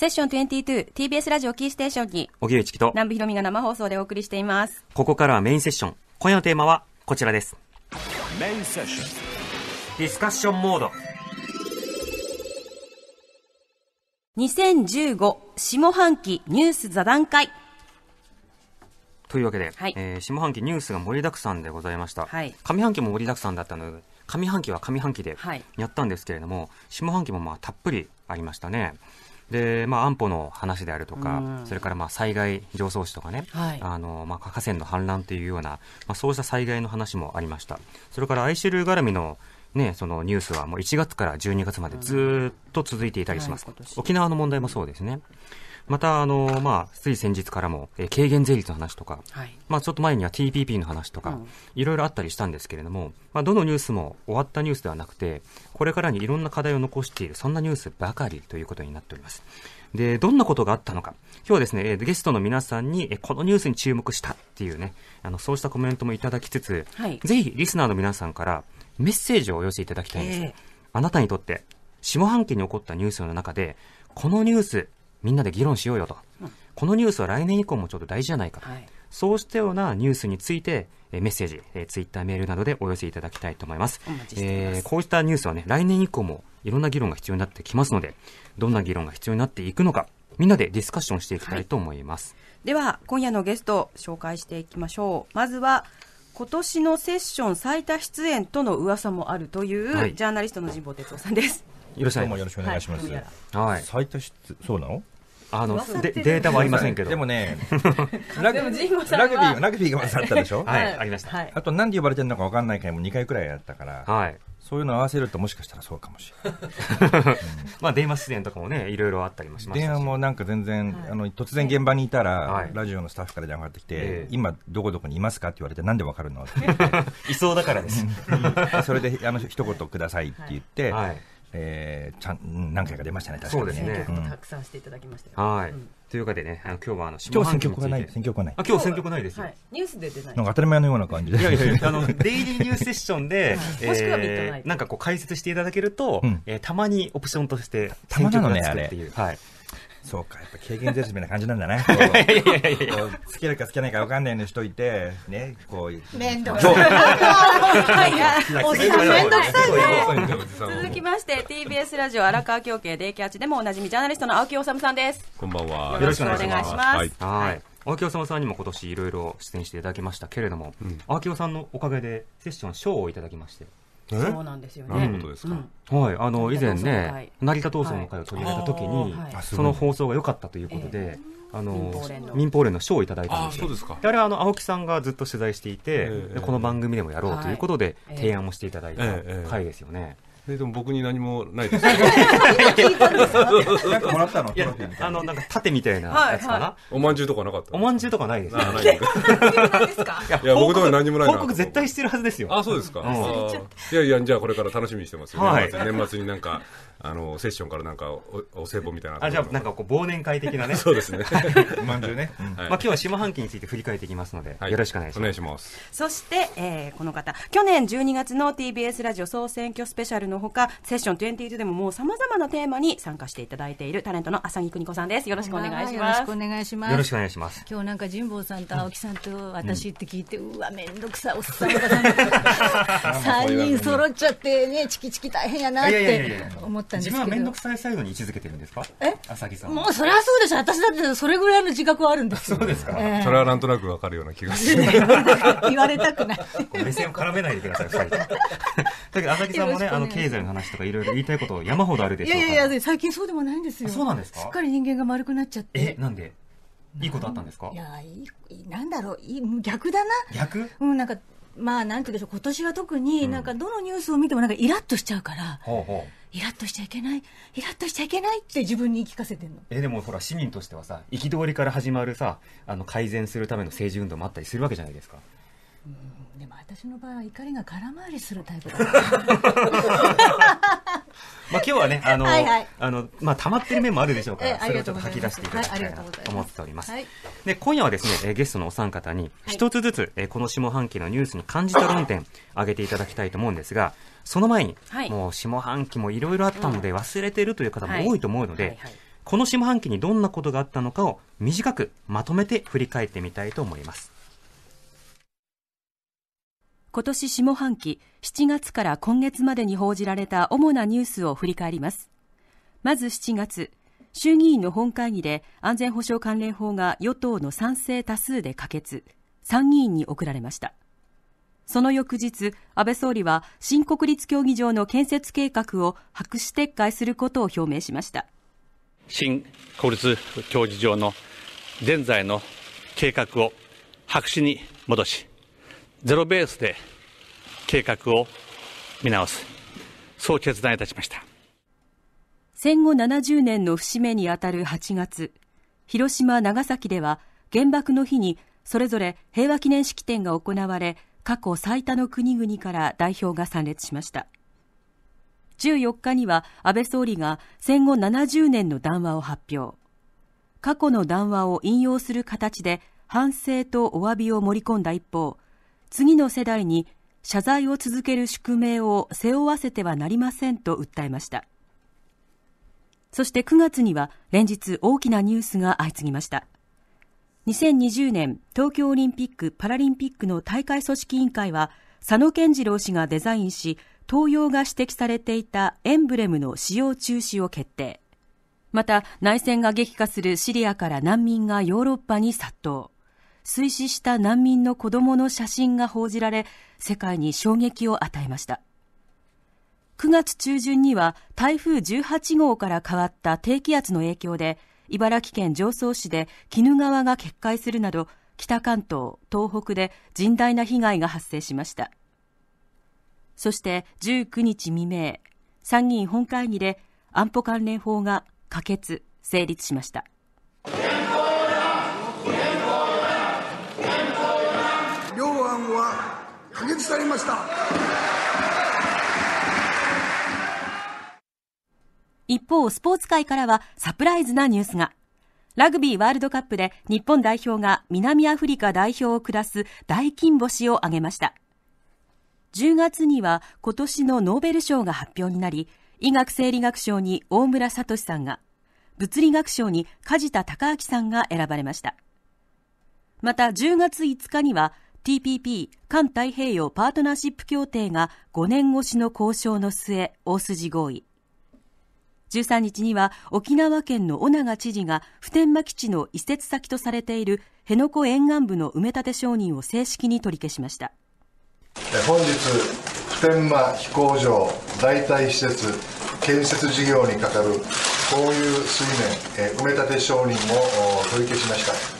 セッション 22TBS ラジオキーステーションに小木内と南部ひろみが生放送でお送りしていますここからはメインセッション今夜のテーマはこちらですメインセッションディスカッションモード2015下半期ニュース座談会というわけで、はい、えー、下半期ニュースが盛りだくさんでございました、はい、上半期も盛りだくさんだったので上半期は上半期でやったんですけれども、はい、下半期もまあたっぷりありましたねで、まあ、安保の話であるとか、それからまあ災害上層市とかね、はい、あのまあ、河川の氾濫というような、まあ、そうした災害の話もありました。それからアイシル絡みのね、そのニュースはもう1月から12月までずっと続いていたりします、うんはい、沖縄の問題もそうですね。また、あの、まあ、つい先日からも、えー、軽減税率の話とか、はい、まあ、ちょっと前には TPP の話とか、うん、いろいろあったりしたんですけれども、まあ、どのニュースも終わったニュースではなくて、これからにいろんな課題を残している、そんなニュースばかりということになっております。で、どんなことがあったのか。今日はですね、ゲストの皆さんに、このニュースに注目したっていうね、あの、そうしたコメントもいただきつつ、はい、ぜひ、リスナーの皆さんから、メッセージをお寄せいただきたいんです。えー、あなたにとって、下半期に起こったニュースの中で、このニュース、みんなで議論しようよと、うん、このニュースは来年以降もちょっと大事じゃないかと、はい、そうしたようなニュースについて、えー、メッセージ、えー、ツイッター、メールなどでお寄せいただきたいと思います。えこうしたニュースはね、来年以降もいろんな議論が必要になってきますので、どんな議論が必要になっていくのか、みんなでディスカッションしていきたいと思います。はい、では、今夜のゲスト、紹介していきましょう。まずは、今年のセッション最多出演との噂もあるという、はい、ジャーナリストの神保哲夫さんです。よろしくお願いします。はい。最多出そうなの？あので、データもありませんけど。でもね、ラグビーラグビーラグビーが勝ったでしょ？はい、ありました。あとなんで呼ばれてるのかわかんない回も二回くらいやったから。はい。そういうの合わせるともしかしたらそうかもしれない。まあ電話出演とかもね、いろいろあったりもします。電話もなんか全然、あの突然現場にいたら、ラジオのスタッフから電話がってきて、今どこどこにいますかって言われて、なんでわかるの いそうだからです。それであの一言くださいって言って。はい。えー、ちゃん何回か出ましたね、確かに、ね、選曲とたくさんしていただきました、うん、はいというわけでね、あの今日はあの今日選曲がない、選曲がない。あ今日選曲ないです、はい、ニュースで出ない。なんか当たり前のような感じで。いやいやあのデイリーニュースセッションで、はいえー、なんかこう解説していただけると、うん、えー、たまにオプションとして選曲がつくっていう。たまなのねあれ。はい。そうか、やっぱ経験絶妙な感じなんだな。こうつけるかつけないか分かんないのしといて、ね、こう。面倒くさい。おじさん面倒くさいね。続きまして、TBS ラジオ荒川京慶デイキャッチでもおなじみジャーナリストの青木治さんです。こんばんは。よろしくお願いします。はい。青木治さんにも今年いろいろ出演していただきましたけれども、青木さんのおかげでセッション賞をいただきまして。そうなんですよね。なるほどですか。はい、あの以前ね、成田闘争の会を取り上げた時に、その放送が良かったということで。あの民放連の賞をいただいたんですよあれはあの青木さんがずっと取材していて、この番組でもやろうということで提案もしていただいた回ですよね。えでも僕に何もないです。なんかもらったの？あのなんか縦みたいなやつかな。お饅頭とかなかった。お饅頭とかないです。ない。いや僕とか何もないな。報告絶対してるはずですよ。あそうですか。いやいやじゃあこれから楽しみにしてますよ。年末になんかあのセッションからなんかおお歳暮みたいなあじゃあなんかこう忘年会的なね そうですね まんじゅうね、うん、まあ、今日は下半期について振り返っていきますので、はい、よろしくお願いしますお願いしますそして、えー、この方去年12月の TBS ラジオ総選挙スペシャルのほかセッション22でももうさまざまなテーマに参加していただいているタレントの浅木邦子さんですよろしくお願いしますよろしくお願いしますよろしくお願いします今日なんか神保さんと青木さんと私って聞いて、うん、わめんどくさおっさんおば3人揃っちゃってねチキチキ大変やなって思ってったんですけど自分は面倒くさいサイドに位置づけてるんですかえ浅木さんもうそれはそうでしょ私だってそれぐらいの自覚はあるんですそうですか、えー、それはなんとなくわかるような気がする 言われたくない目線を絡めないでください2人 だけど浅木さんもねあの経済の話とかいろいろ言いたいこと山ほどあるでしょういやいや最近そうでもないんですよそうなんですかすっかり人間が丸くなっちゃってえなんでいいことあったんですかいやいいなんだろうい逆だな逆うんなんかまあなんていうでしょう、今年は特に、なんかどのニュースを見ても、なんかイラッとしちゃうから。うん、ほうほうイラッとしちゃいけないイラッとしちゃいけないって自分に聞かせてんのえでもほら市民としてはさ憤りから始まるさあの改善するための政治運動もあったりするわけじゃないですかうん、でも私の場合は怒りが空回りするタイプだから まあ今日はね、あの、はいはい、あの、まあ溜まってる面もあるでしょうから、それをちょっと吐き出していただきたいなと思っております。はい、で、今夜はですね、ゲストのお三方に、一つずつ、えこの下半期のニュースに感じた論点、挙げていただきたいと思うんですが、その前に、もう下半期もいろいろあったので忘れてるという方も多いと思うので、この下半期にどんなことがあったのかを短くまとめて振り返ってみたいと思います。今年下半期7月から今月までに報じられた主なニュースを振り返りますまず7月衆議院の本会議で安全保障関連法が与党の賛成多数で可決参議院に送られましたその翌日安倍総理は新国立競技場の建設計画を白紙撤回することを表明しました新国立競技場の現在の計画を白紙に戻しゼロベースで計画を見直すそう決断いたしました戦後70年の節目にあたる8月広島長崎では原爆の日にそれぞれ平和記念式典が行われ過去最多の国々から代表が参列しました14日には安倍総理が戦後70年の談話を発表過去の談話を引用する形で反省とお詫びを盛り込んだ一方次の世代に謝罪を続ける宿命を背負わせてはなりませんと訴えましたそして9月には連日大きなニュースが相次ぎました2020年東京オリンピック・パラリンピックの大会組織委員会は佐野健次郎氏がデザインし東洋が指摘されていたエンブレムの使用中止を決定また内戦が激化するシリアから難民がヨーロッパに殺到水死した難民の子供の写真が報じられ世界に衝撃を与えました9月中旬には台風18号から変わった低気圧の影響で茨城県常総市で鬼怒川が決壊するなど北関東東北で甚大な被害が発生しましたそして19日未明参議院本会議で安保関連法が可決成立しましたち去ました一方スポーツ界からはサプライズなニュースがラグビーワールドカップで日本代表が南アフリカ代表を下す大金星を挙げました10月には今年のノーベル賞が発表になり医学生理学賞に大村聡さんが物理学賞に梶田隆明さんが選ばれましたまた10月5日には TPP 環太平洋パートナーシップ協定が5年越しの交渉の末大筋合意13日には沖縄県の尾長知事が普天間基地の移設先とされている辺野古沿岸部の埋め立て承認を正式に取り消しました本日普天間飛行場代替施設建設事業にかかる公有水面埋め立て承認を取り消しました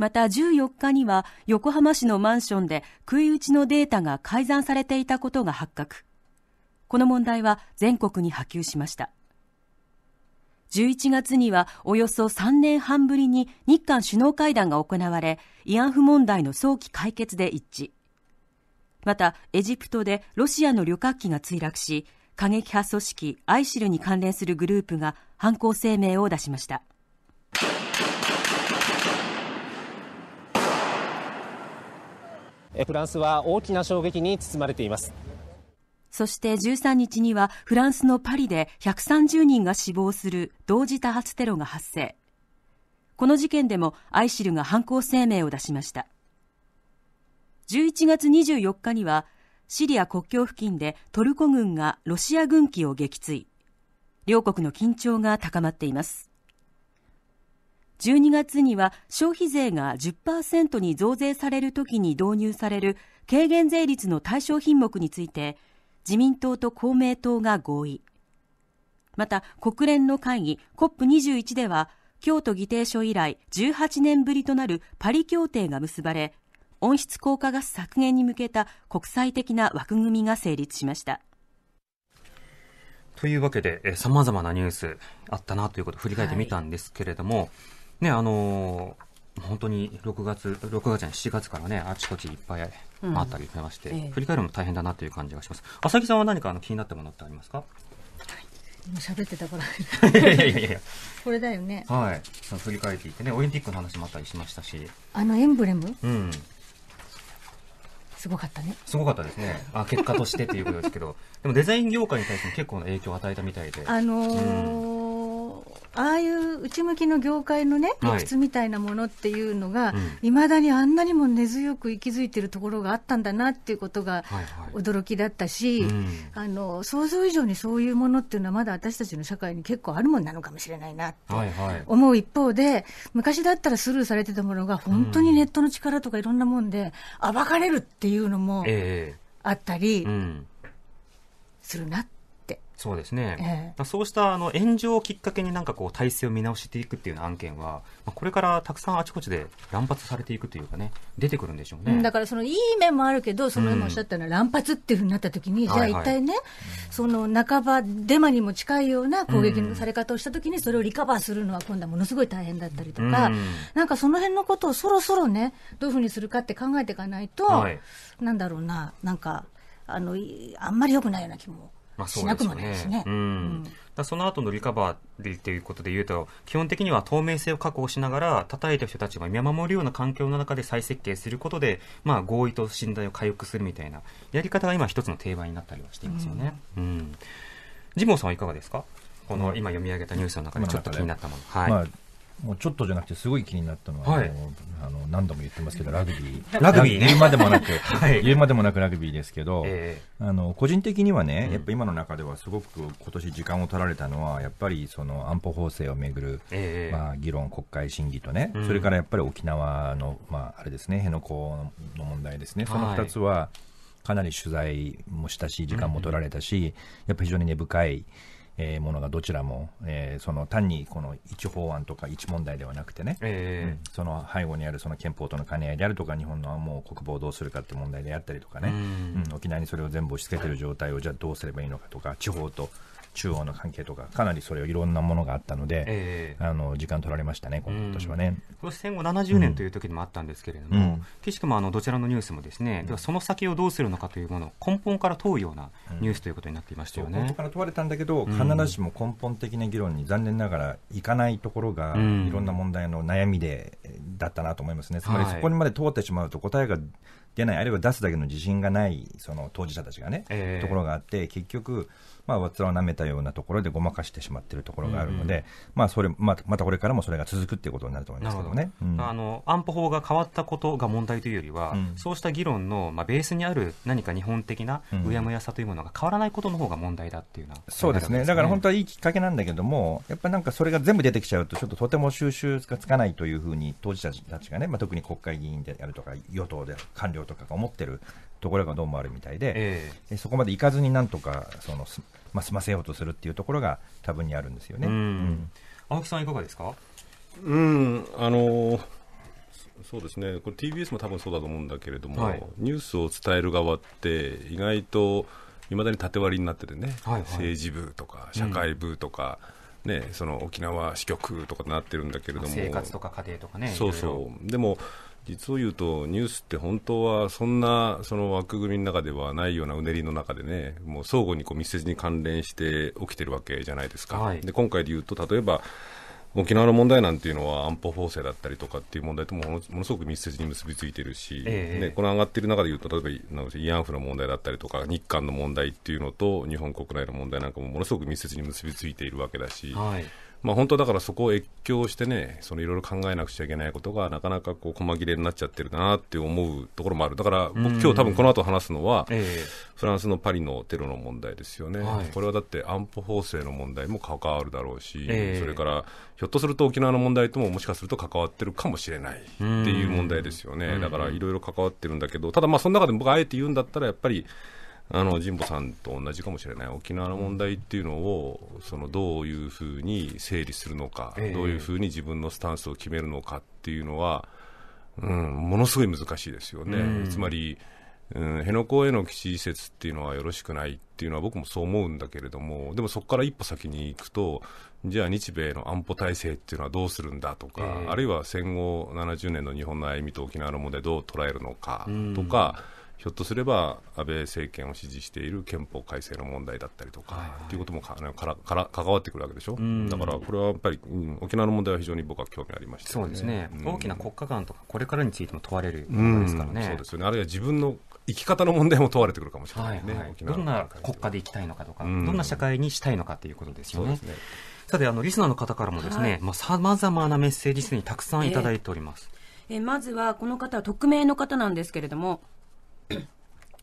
また14日には横浜市のマンションで食い打ちのデータが改ざんされていたことが発覚この問題は全国に波及しました11月にはおよそ3年半ぶりに日韓首脳会談が行われ慰安婦問題の早期解決で一致またエジプトでロシアの旅客機が墜落し過激派組織アイシルに関連するグループが犯行声明を出しましたフランスは大きな衝撃に包まれていますそして13日にはフランスのパリで130人が死亡する同時多発テロが発生この事件でもアイシルが犯行声明を出しました11月24日にはシリア国境付近でトルコ軍がロシア軍機を撃墜両国の緊張が高まっています12月には消費税が10%に増税されるときに導入される軽減税率の対象品目について自民党と公明党が合意また国連の会議 COP21 では京都議定書以来18年ぶりとなるパリ協定が結ばれ温室効果ガス削減に向けた国際的な枠組みが成立しましたというわけでさまざまなニュースあったなということを振り返ってみたんですけれども、はいね、あのー、本当に6月、6月じゃない、7月からね、あちこちいっぱいあったりしてまして、うんええ、振り返るのも大変だなという感じがします。浅木さんは何かあの気になったものってありますかもう喋ってたからいやいやいや これだよねはいそ振り返っていてねオリンピックの話もあったりしましたしあのエンブレムうんすごかったねすごかったですねあ結果としてっていうことですけどでもデザイン業界に対しても結構な影響を与えたみたいであのーうんああいう内向きの業界のね、理屈みたいなものっていうのが、いま、だにあんなにも根強く息づいてるところがあったんだなっていうことが驚きだったし、あの想像以上にそういうものっていうのは、まだ私たちの社会に結構あるもんなのかもしれないなって思う一方で、昔だったらスルーされてたものが、本当にネットの力とかいろんなもんで、暴かれるっていうのもあったりするなって。そうですね、えー、そうしたあの炎上をきっかけになんかこう体制を見直していくっていう案件は、まあ、これからたくさんあちこちで乱発されていくというかね、出てくるんでしょうね、うん、だからそのいい面もあるけど、その今おっしゃったような乱発っていうふうになったときに、うん、じゃあ一体ね、はいはい、その半ばデマにも近いような攻撃のされ方をしたときに、それをリカバーするのは今度はものすごい大変だったりとか、うん、なんかその辺のことをそろそろね、どういうふうにするかって考えていかないと、はい、なんだろうな、なんかあの、あんまりよくないような気も。まあそうですね。ねうん。だその後のリカバーリーということで言うと、基本的には透明性を確保しながら、叩いた人たちが見守るような環境の中で再設計することで、まあ合意と信頼を回復するみたいなやり方が今一つの定番になったりはしていますよね。うん。うん、ジモンさんはいかがですかこの今読み上げたニュースの中でちょっと気になったもの。はい。まあもうちょっとじゃなくてすごい気になったのは、はい、あの何度も言ってますけどラグビーラグビー、ね、言うまでもなく、はい、言うまでもなくラグビーですけど、えー、あの個人的にはね、やっぱ今の中ではすごく今年時間を取られたのはやっぱりその安保法制をめぐる、えー、まあ、議論国会審議とね、それからやっぱり沖縄の、まあ、あれですね辺野古の問題ですねその2つは、かなり取材もしたし、時間も取られたし、やっぱり非常に根深いえー、ものがどちらも、えー、その単にこの一法案とか一問題ではなくてね、えー、うん、その背後にあるその憲法との兼ね合いであるとか、日本のもう国防をどうするかって問題であったりとかね、うん、うん、沖縄にそれを全部押し付けてる状態をじゃあどうすればいいのかとか、地方と中央の関係とか、かなりそれいろんなものがあったので、えー、あの時間取られましたね、今年はね。今年戦後70年という時でもあったんですけれども、うん、岸君もあのどちらのニュースもですね、ではその先をどうするのかというものを根本から問うようなニュースということになっていましたよね。根本から問われたんだけど、必ずしも根本的な議論に残念ながらいかないところが、いろんな問題の悩みでだったなと思いますね。つまりそこにまで通ってしまうと答えが出ない、あるいは出すだけの自信がないその当事者たちがね、えー、ところがあって、結局、まあ、わつらを舐めたようなところでごまかしてしまっているところがあるので、うんうん、まあ、それ、まあ、またこれからもそれが続くっていうことになると思いますけどね。どうん、あの、安保法が変わったことが問題というよりは、うん、そうした議論の、まあ、ベースにある何か日本的なうやむやさというものが変わらないことの方が問題だっていうな、ね、そうですね。だから本当はいいきっかけなんだけども、やっぱりなんかそれが全部出てきちゃうと、ちょっととても収集がつかないというふうに、当事者たちがね、まあ、特に国会議員であるとか、与党で官僚とかが思ってるところがどうもあるみたいで、えー、そこまで行かずになんとかそのす、まあ、済ませようとするっていうところが多分にあるんですよね。うん、青木さんいかがですかうんあのーそうですね、これ TBS も多分そうだと思うんだけれども、はい、ニュースを伝える側って意外といまだに縦割りになっててね、はいはい、政治部とか社会部とか、うん、ね、その沖縄支局とかなってるんだけれども生活とか家庭とかねそうそうでも実を言うと、ニュースって本当はそんなその枠組みの中ではないようなうねりの中でね、もう相互にこう密接に関連して起きてるわけじゃないですか、はい、で今回で言うと、例えば沖縄の問題なんていうのは安保法制だったりとかっていう問題ともものすごく密接に結びついてるし、えー、ね、この上がっている中でいうと、例えば慰安婦の問題だったりとか、日韓の問題っていうのと、日本国内の問題なんかもものすごく密接に結びついているわけだし。はいまあ、本当だからそこを越境してね、そのいろいろ考えなくちゃいけないことが、なかなかこう、細切れになっちゃってるなって思うところもある。だから、僕、今日多分この後話すのは、フランスのパリのテロの問題ですよね。これはだって安保法制の問題も関わるだろうし、えー、それから、ひょっとすると沖縄の問題とももしかすると関わってるかもしれないっていう問題ですよね。だから、いろいろ関わってるんだけど、ただまあ、その中でも僕、あえて言うんだったら、やっぱり、あの神保さんと同じかもしれない沖縄の問題っていうのをそのどういうふうに整理するのか、えー、どういうふうに自分のスタンスを決めるのかっていうのは、うん、ものすごい難しいですよね。うん、つまりうん、辺野古への基地移設っていうのはよろしくないっていうのは僕もそう思うんだけれどもでもそこから一歩先に行くとじゃあ日米の安保体制っていうのはどうするんだとか、えー、あるいは戦後70年の日本の歩みと沖縄の問題どう捉えるのかとか。うんひょっとすれば安倍政権を支持している憲法改正の問題だったりとか、はい、ということもかからから関わってくるわけでしょ、うだからこれはやっぱり、うん、沖縄の問題は非常に僕は興味ありました、そうですね、うん、大きな国家間とか、これからについても問われるものですからね、そうですよねあるいは自分の生き方の問題も問われてくるかもしれないね、はいはい、どんな国家で生きたいのかとか、どんな社会にしたいのかということですよね。ねさてあのリスナーの方からもですね、はい、まあ、さまざまなメッセージすでにたくさんいただいております、えー、えー、まずはこの方匿名の方なんですけれども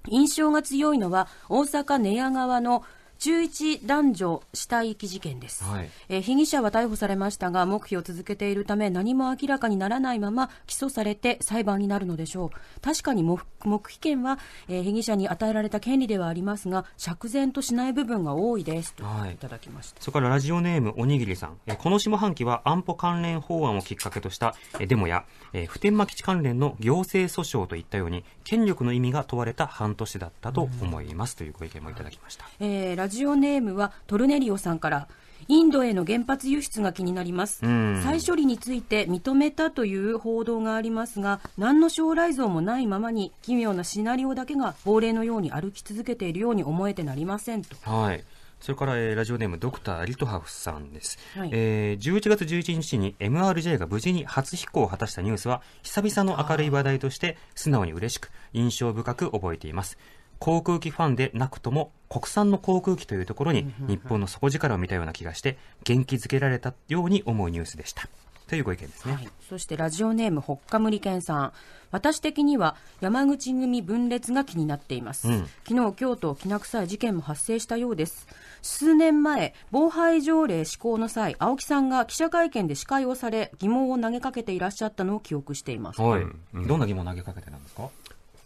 印象が強いのは大阪寝屋川の中一男女死体遺棄事件です、はい、え被疑者は逮捕されましたが黙秘を続けているため何も明らかにならないまま起訴されて裁判になるのでしょう確かに黙秘権は、えー、被疑者に与えられた権利ではありますが釈然としない部分が多いですと、はい、いただきましたそこからラジオネームおにぎりさん、えー、この下半期は安保関連法案をきっかけとした、えー、デモや、えー、普天間基地関連の行政訴訟といったように権力の意味が問われた半年だったと思います、うん、というご意見もいただきました、えーラジオネームはトルネリオさんからインドへの原発輸出が気になります、再処理について認めたという報道がありますが何の将来像もないままに奇妙なシナリオだけが亡霊のように歩き続けているように思えてなりませんと。はいそれから、えー、ラジオネームドクター・リトハフさんです、はい、えー、11月11日に MRJ が無事に初飛行を果たしたニュースは久々の明るい話題として素直に嬉しく印象深く覚えています航空機ファンでなくとも国産の航空機というところに日本の底力を見たような気がして元気づけられたように思うニュースでした。というご意見ですね、はい、そしてラジオネームほっかむりけんさん私的には山口組分裂が気になっています、うん、昨日京都きな臭い事件も発生したようです数年前防犯条例施行の際青木さんが記者会見で司会をされ疑問を投げかけていらっしゃったのを記憶しています、はい、うん、どんな疑問を投げかけてなんですか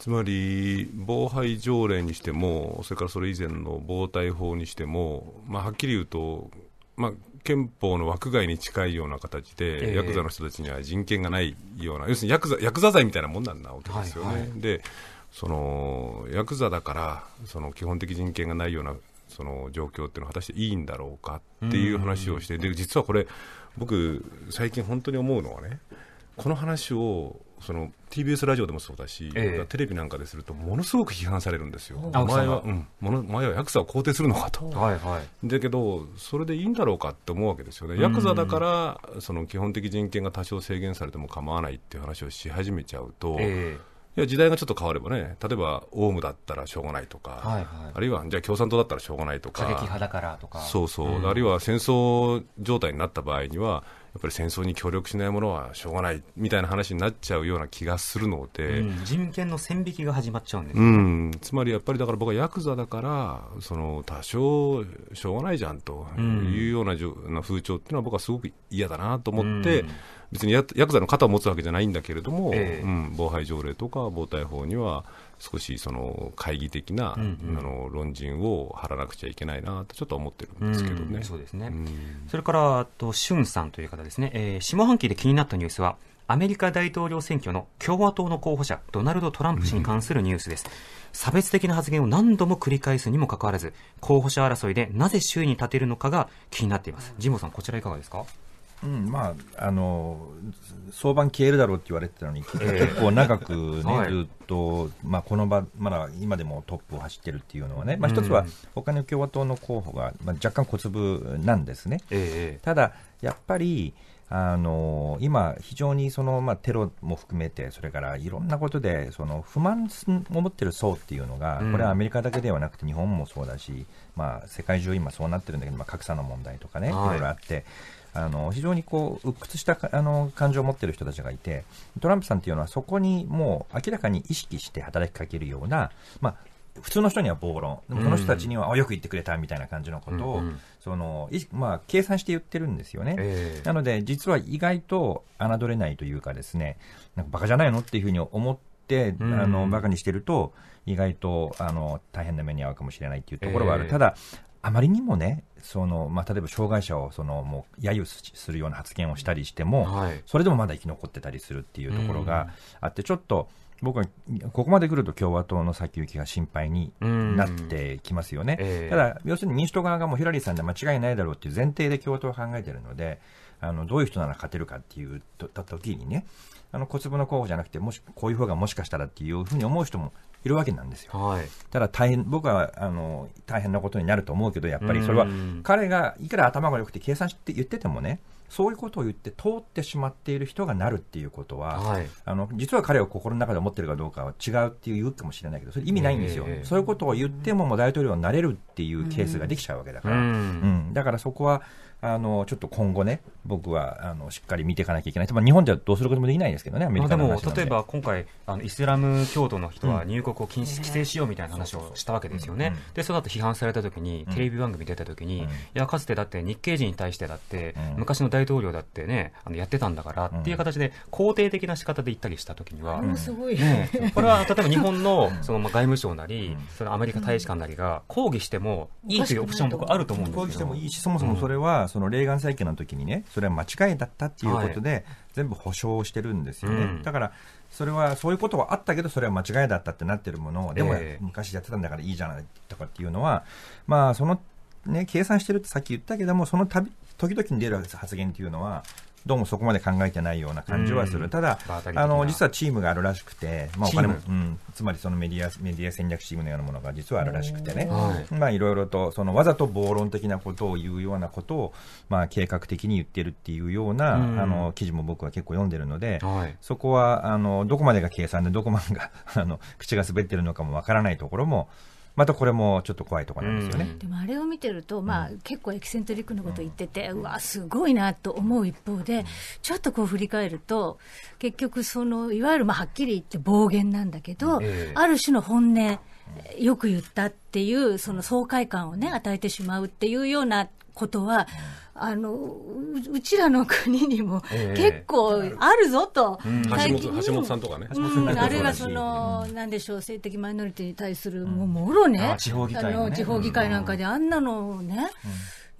つまり防廃条例にしても、それからそれ以前の防体法にしても、まあ、はっきり言うと、まあ、憲法の枠外に近いような形で、えー、ヤクザの人たちには人権がないような、要するにヤクザヤクザ罪みたいなもんなんなわけですよね、はいはい、でそのヤクザだからその基本的人権がないようなその状況っていうのは果たしていいんだろうかっていう話をして、で実はこれ、僕、最近本当に思うのはね、この話をその TBS ラジオでもそうだし、ええ、テレビなんかですると、ものすごく批判されるんですよ、前は、うん、前はヤクザを肯定するのかと、はいはい、だけど、それでいいんだろうかって思うわけですよね、ヤクザだから、その基本的人権が多少制限されても構わないっていう話をし始めちゃうと。えいや時代がちょっと変わればね、例えばオウムだったらしょうがないとか、はいはい、あるいはじゃあ共産党だったらしょうがないとか、過激派だからとか、そうそう、うん、あるいは戦争状態になった場合には、やっぱり戦争に協力しないものはしょうがないみたいな話になっちゃうような気がするので、うん、人権の線引きが始まっちゃうんです、うん、つまりやっぱりだから僕はヤクザだからその多少しょうがないじゃんというようなじょな風潮っていうのは僕はすごく嫌だなと思って、うん、別にヤクザの肩を持つわけじゃないんだけれども、えー、うん、防犯条例とか防対法には少しその懐疑的な、うんうん、あの論陣を張らなくちゃいけないなとちょっと思ってるんですけどね。うそうですね、それからあと、シさんという方ですね、えー、下半期で気になったニュースは、アメリカ大統領選挙の共和党の候補者、ドナルド・トランプ氏に関するニュースです。差別的な発言を何度も繰り返すにもかかわらず、候補者争いでなぜ首位に立てるのかが気になっています。ジモさん、こちらいかがですかうん、まあ、あの、相場消えるだろうって言われてたのに、結構長くね、ずっと、まあ、この場、まだ今でもトップを走ってるっていうのはね、まあ、一つは、他の共和党の候補が、まあ、若干小粒なんですね。えー、ただ、やっぱり、あの今、非常にその、まあ、テロも含めて、それからいろんなことでその不満を持っている層っていうのが、これはアメリカだけではなくて、日本もそうだし、まあ、世界中、今そうなってるんだけど、まあ、格差の問題とかね、いろいろあって。あの非常にこう鬱屈したあの感情を持っている人たちがいてトランプさんっていうのはそこにもう明らかに意識して働きかけるような、まあ、普通の人には暴論、でもこの人たちには、うん、よく言ってくれたみたいな感じのことを、うんうん、そのまあ、計算して言ってるんですよね、えー、なので、実は意外と侮れないというか、ですねなんかバカじゃないのっていうふうに思って、うあのバカにしてると、意外とあの大変な目に遭うかもしれないっていうところはある、えー、ただあまりにもね、そのまあ、例えば障害者をそのもう揶揄するような発言をしたりしても、はい、それでもまだ生き残ってたりするっていうところがあって、ちょっと僕はここまで来ると共和党の先行きが心配になってきますよね、えー、ただ、要するに民主党側がもうヒラリーさんで間違いないだろうっていう前提で共和党は考えてるので、あのどういう人なら勝てるかっていうとった時にね、あの小粒の候補じゃなくて、もしこういう方がもしかしたらっていうふうに思う人もいるわけなんですよ。はい、ただ大変、僕はあの大変なことになると思うけど、やっぱりそれは彼がいくら頭が良くて計算して言っててもね、そういうことを言って通ってしまっている人がなるっていうことは、はい、あの実は彼を心の中で思ってるかどうかは違うっていうかもしれないけど、それ意味ないんですよ、そういうことを言ってももう大統領になれるっていうケースができちゃうわけだから、うん、だからそこはあの、ちょっと今後ね、僕は、あの、しっかり見ていかなきゃいけない。まあ、日本じゃどうすることもできないですけどね、アメリカので。まあ、でも、例えば今回、あの、イスラム教徒の人は入国を禁止、規制しようみたいな話をしたわけですよね。で、その後批判された時に、テレビ番組出た時に、いや、かつてだって日系人に対してだって、昔の大統領だってね、あの、やってたんだからっていう形で、肯定的な仕方で言ったりした時には、これこれは、例えば 日本の、その、外務省なり、そのアメリカ大使館なりが、抗議してもいいというオプション僕あると思うんですよ。抗議してもいいし、そもそもそれは、そのレーガン政権の時にね、それは間違いだったっていうことで、はい、全部保証してるんですよね。うん、だから、それは、そういうことはあったけど、それは間違いだったってなってるものを、でも、昔やってたんだからいいじゃないとかっていうのは、まあ、その、ね、計算してるってさっき言ったけども、そのたび、時々に出る発言っていうのは、どうもそこまで考えてないような感じはする、ただ、あの実はチームがあるらしくて、まあ、お金も、うん、つまりそのメディアメディア戦略チームのようなものが実はあるらしくてね、まあ、いろいろとそのわざと暴論的なことを言うようなことを、まあ、計画的に言ってるっていうような、あの記事も僕は結構読んでるので、そこはあのどこまでが計算で、どこまでがあの口が滑ってるのかもわからないところも、またこれもちょっと怖いところなんですよね、うん、でもあれを見てると、まあ、結構エキセントリックなこと言ってて、うん、わ、すごいなと思う一方で、ちょっとこう振り返ると、結局その、いわゆるまあはっきり言って暴言なんだけど、えー、ある種の本音。よく言ったっていう、その爽快感をね、与えてしまうっていうようなことは、あのうちらの国にも結構あるぞと、えー、最近橋本さんとかね、うん、あるいはその、うん、なんでしょう性的マイノリティに対するもうもろね、う地方議会、地方議会なんかであんなのね、うん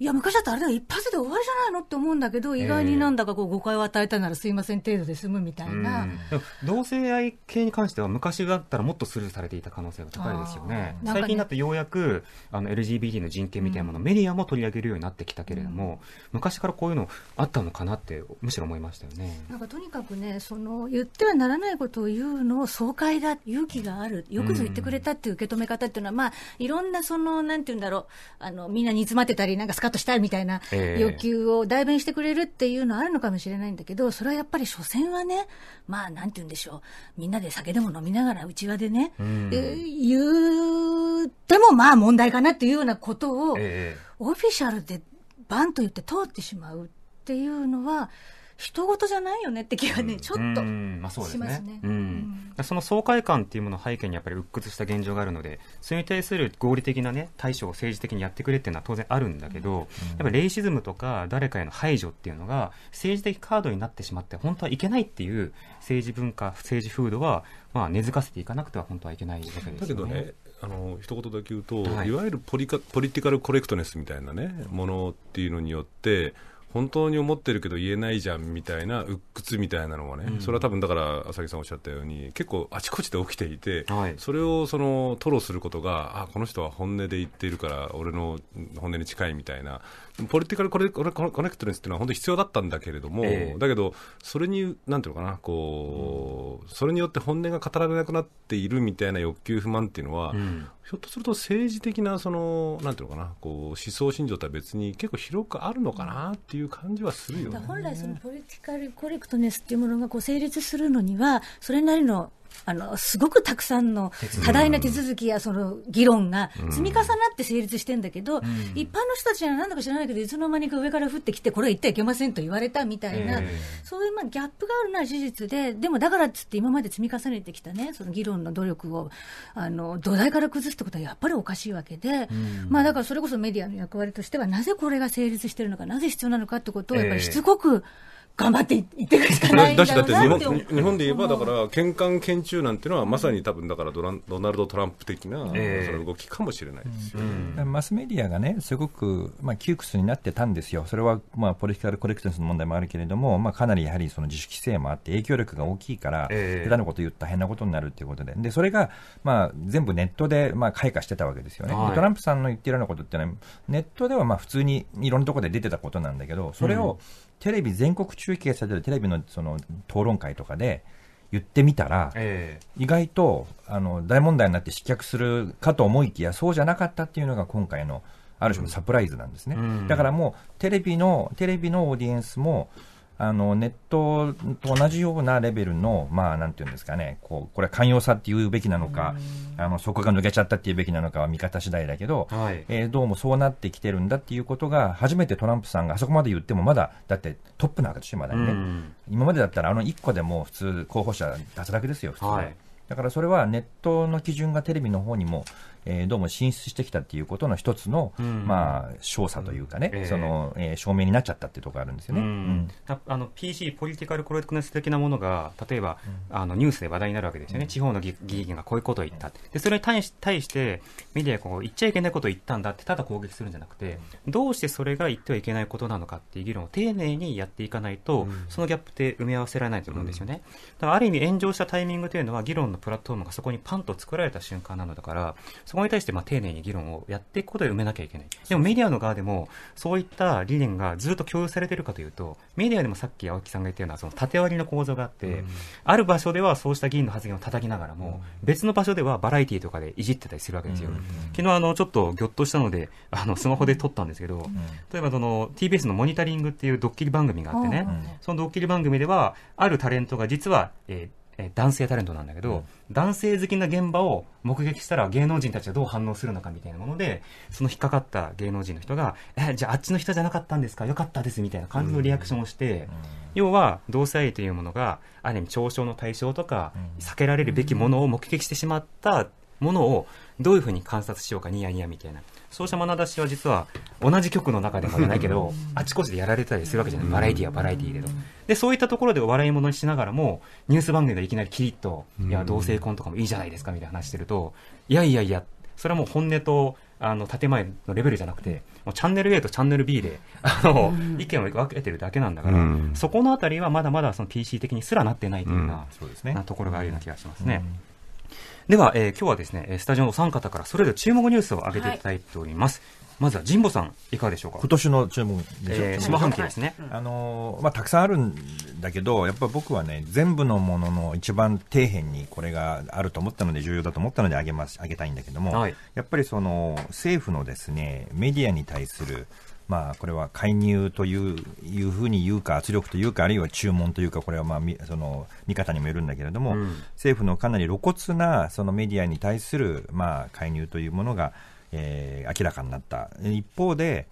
いや、昔だっあれだ、一発で終わりじゃないのって思うんだけど、意外になんだかこう誤解を与えたならすいません程度で済むみたいな、えー、同性愛系に関しては、昔だったらもっとスルーされていた可能性が高いですよね、ね最近だてようやくあの LGBT の人権みたいなもの、うん、メディアも取り上げるようになってきたけれども、うん、昔からこういうのあったのかなって、むしろ思いましたよねなんかとにかくねその、言ってはならないことを言うのを爽快だ、勇気がある、よくぞ言ってくれたっていう受け止め方っていうのは、うん、まあ、いろんなその、なんていうんだろう、あのみんな煮詰まってたり、なんかスカとしたいみたいな欲求を代弁してくれるっていうのはあるのかもしれないんだけど、それはやっぱり所詮はね、まあなんて言うんでしょう、みんなで酒でも飲みながらうちわでね、うん、言ってもまあ問題かなっていうようなことを、オフィシャルでバンと言って通ってしまうっていうのは、人事じゃないよねって気がね、うん、ちょっとしますね。その爽快感っていうものを背景にやっぱり鬱屈した現状があるので、それに対する合理的なね、対処を政治的にやってくれっていうのは当然あるんだけど、うん、やっぱレイシズムとか誰かへの排除っていうのが政治的カードになってしまって本当はいけないっていう政治文化、政治風土は、まあ、根付かせていかなくては本当はいけないわけですよね。だけどねあの一言だけ言うと、はい、いわゆるポリカポリティカルコレクトネスみたいな、ね、ものっていうのによって、本当に思ってるけど言えないじゃんみたいな鬱屈みたいなのはね、うん、それは多分だから浅木さんおっしゃったように結構あちこちで起きていて、はい、それをその吐露することがあこの人は本音で言っているから俺の本音に近いみたいなポリティカルコレコネクトレスっていうのは本当に必要だったんだけれども、えー、だけど、それに、なんていうのかな、こう、それによって本音が語られなくなっているみたいな欲求不満っていうのは、うん、ひょっとすると政治的な、その、なんていうのかな、こう、思想信条とは別に結構広くあるのかなっていう感じはするよね。本来そのポリティカルコレクトネスっていうものがこう成立するのには、それなりのあの、すごくたくさんの多大な手続きやその議論が積み重なって成立してんだけど、一般の人たちは何だか知らないけど、いつの間にか上から降ってきて、これは言ってはいけませんと言われたみたいな、そういうまあギャップがあるのは事実で、でもだからっつって今まで積み重ねてきたね、その議論の努力を、あの、土台から崩すってことはやっぱりおかしいわけで、まあだからそれこそメディアの役割としては、なぜこれが成立してるのか、なぜ必要なのかってことをやっぱりしつこく、えー頑張っていってくしかないんだだし、だって日本日本で言えば、だから、けん喧嘩研中なんていうのは、まさに多分だからドラ、ドナルド・トランプ的な、その動きかもしれないですよ、うんうん、マスメディアがね、すごく、まあ、窮屈になってたんですよ、それは、まあ、ポリティカル・コレクションの問題もあるけれども、まあ、かなりやはりその自主規制もあって、影響力が大きいから、えー、下手なこと言った変なことになるということで、でそれが、まあ、全部ネットで、まあ、開花してたわけですよね、はい、トランプさんの言ってるようなことって、のは、ネットではまあ普通にいろんなところで出てたことなんだけど、それを、うんテレビ全国中継されてるテレビのその討論会とかで言ってみたら、えー、意外とあの大問題になって失脚するかと思いきやそうじゃなかったっていうのが今回のある種のサプライズなんですね、うん、だからもうテレビのテレビのオーディエンスもあのネットと同じようなレベルの、まあ、なんていうんですかね、こうこれ寛容さっていうべきなのか、あのそこが抜けちゃったっていうべきなのかは見方次第だけど、はい、えー、どうもそうなってきてるんだっていうことが、初めてトランプさんがあそこまで言っても、まだだってトップなわけでしょ、まだね。今までだったら、あの1個でも普通、候補者脱落ですよ、普通は。はいだからそれはネットの基準がテレビの方にもえー、どうも進出してきたっていうことの一つの、うん、まあ、証査というかね、えー、その、えー、証明になっちゃったっていうところがあるんですよね。うん、あの PC、ポリティカルコレクネス的なものが、例えば、あのニュースで話題になるわけですよね、地方の議員がこういうことを言ったで、それに対し対して、メディアがこう言っちゃいけないことを言ったんだって、ただ攻撃するんじゃなくて、どうしてそれが言ってはいけないことなのかっていう議論を丁寧にやっていかないと、そのギャップって埋め合わせられないと思うんですよね。だからある意味、炎上したタイミングというのは、議論のプラットフォームがそこにパンと作られた瞬間なのだから、そこに対してまあ丁寧に議論をやっていくことで埋めなきゃいけない。でもメディアの側でも、そういった理念がずっと共有されているかというと、メディアでもさっき青木さんが言ったような、その縦割りの構造があって、うん、ある場所ではそうした議員の発言を叩きながらも、うん、別の場所ではバラエティーとかでいじってたりするわけですよ。うん、昨日あの、ちょっとぎょっとしたので、あの、スマホで撮ったんですけど、例えばその TBS のモニタリングっていうドッキリ番組があってね、そのドッキリ番組では、あるタレントが実は、えーえー、男性タレントなんだけど、うん、男性好きな現場を目撃したら芸能人たちはどう反応するのかみたいなもので、その引っかかった芸能人の人が、え、じゃああっちの人じゃなかったんですかよかったですみたいな感じのリアクションをして、うん、要は同性愛というものが、ある意味嘲笑の対象とか、うん、避けられるべきものを目撃してしまったものを、どういうふうに観察しようか、ニヤニヤみたいな。そうした眼差しは実は同じ局の中でもないけどあちこちでやられたりするわけじゃないバラエティーはバラエティーでとでそういったところで笑いものにしながらもニュース番組でいきなりキリッと「いや同性婚とかもいいじゃないですか」みたいな話してると「いやいやいやそれはもう本音とあの建前のレベルじゃなくてもうチャンネル A とチャンネル B であの、意見を分けてるだけなんだから、うん、そこのあたりはまだまだその PC 的にすらなってないというようなうん、そうですね、ところがあるような気がしますね。うんでは、えー、今日はですね、スタジオの三方からそれぞれ注目ニュースを上げていただいております。はいまずは神保さん、いかがでしょうか今年の注目でえー、下半期ですね、あのまあ、たくさんあるんだけど、やっぱ僕はね、全部のものの一番底辺にこれがあると思ったので、重要だと思ったのであげますあげたいんだけども、はい、やっぱりその政府のですねメディアに対するまあ、これは介入といういうふうに言うか、圧力というか、あるいは注文というか、これはまあその見方にもよるんだけれども、うん、政府のかなり露骨なそのメディアに対する、まあ、介入というものが、えー、明らかになった。一方で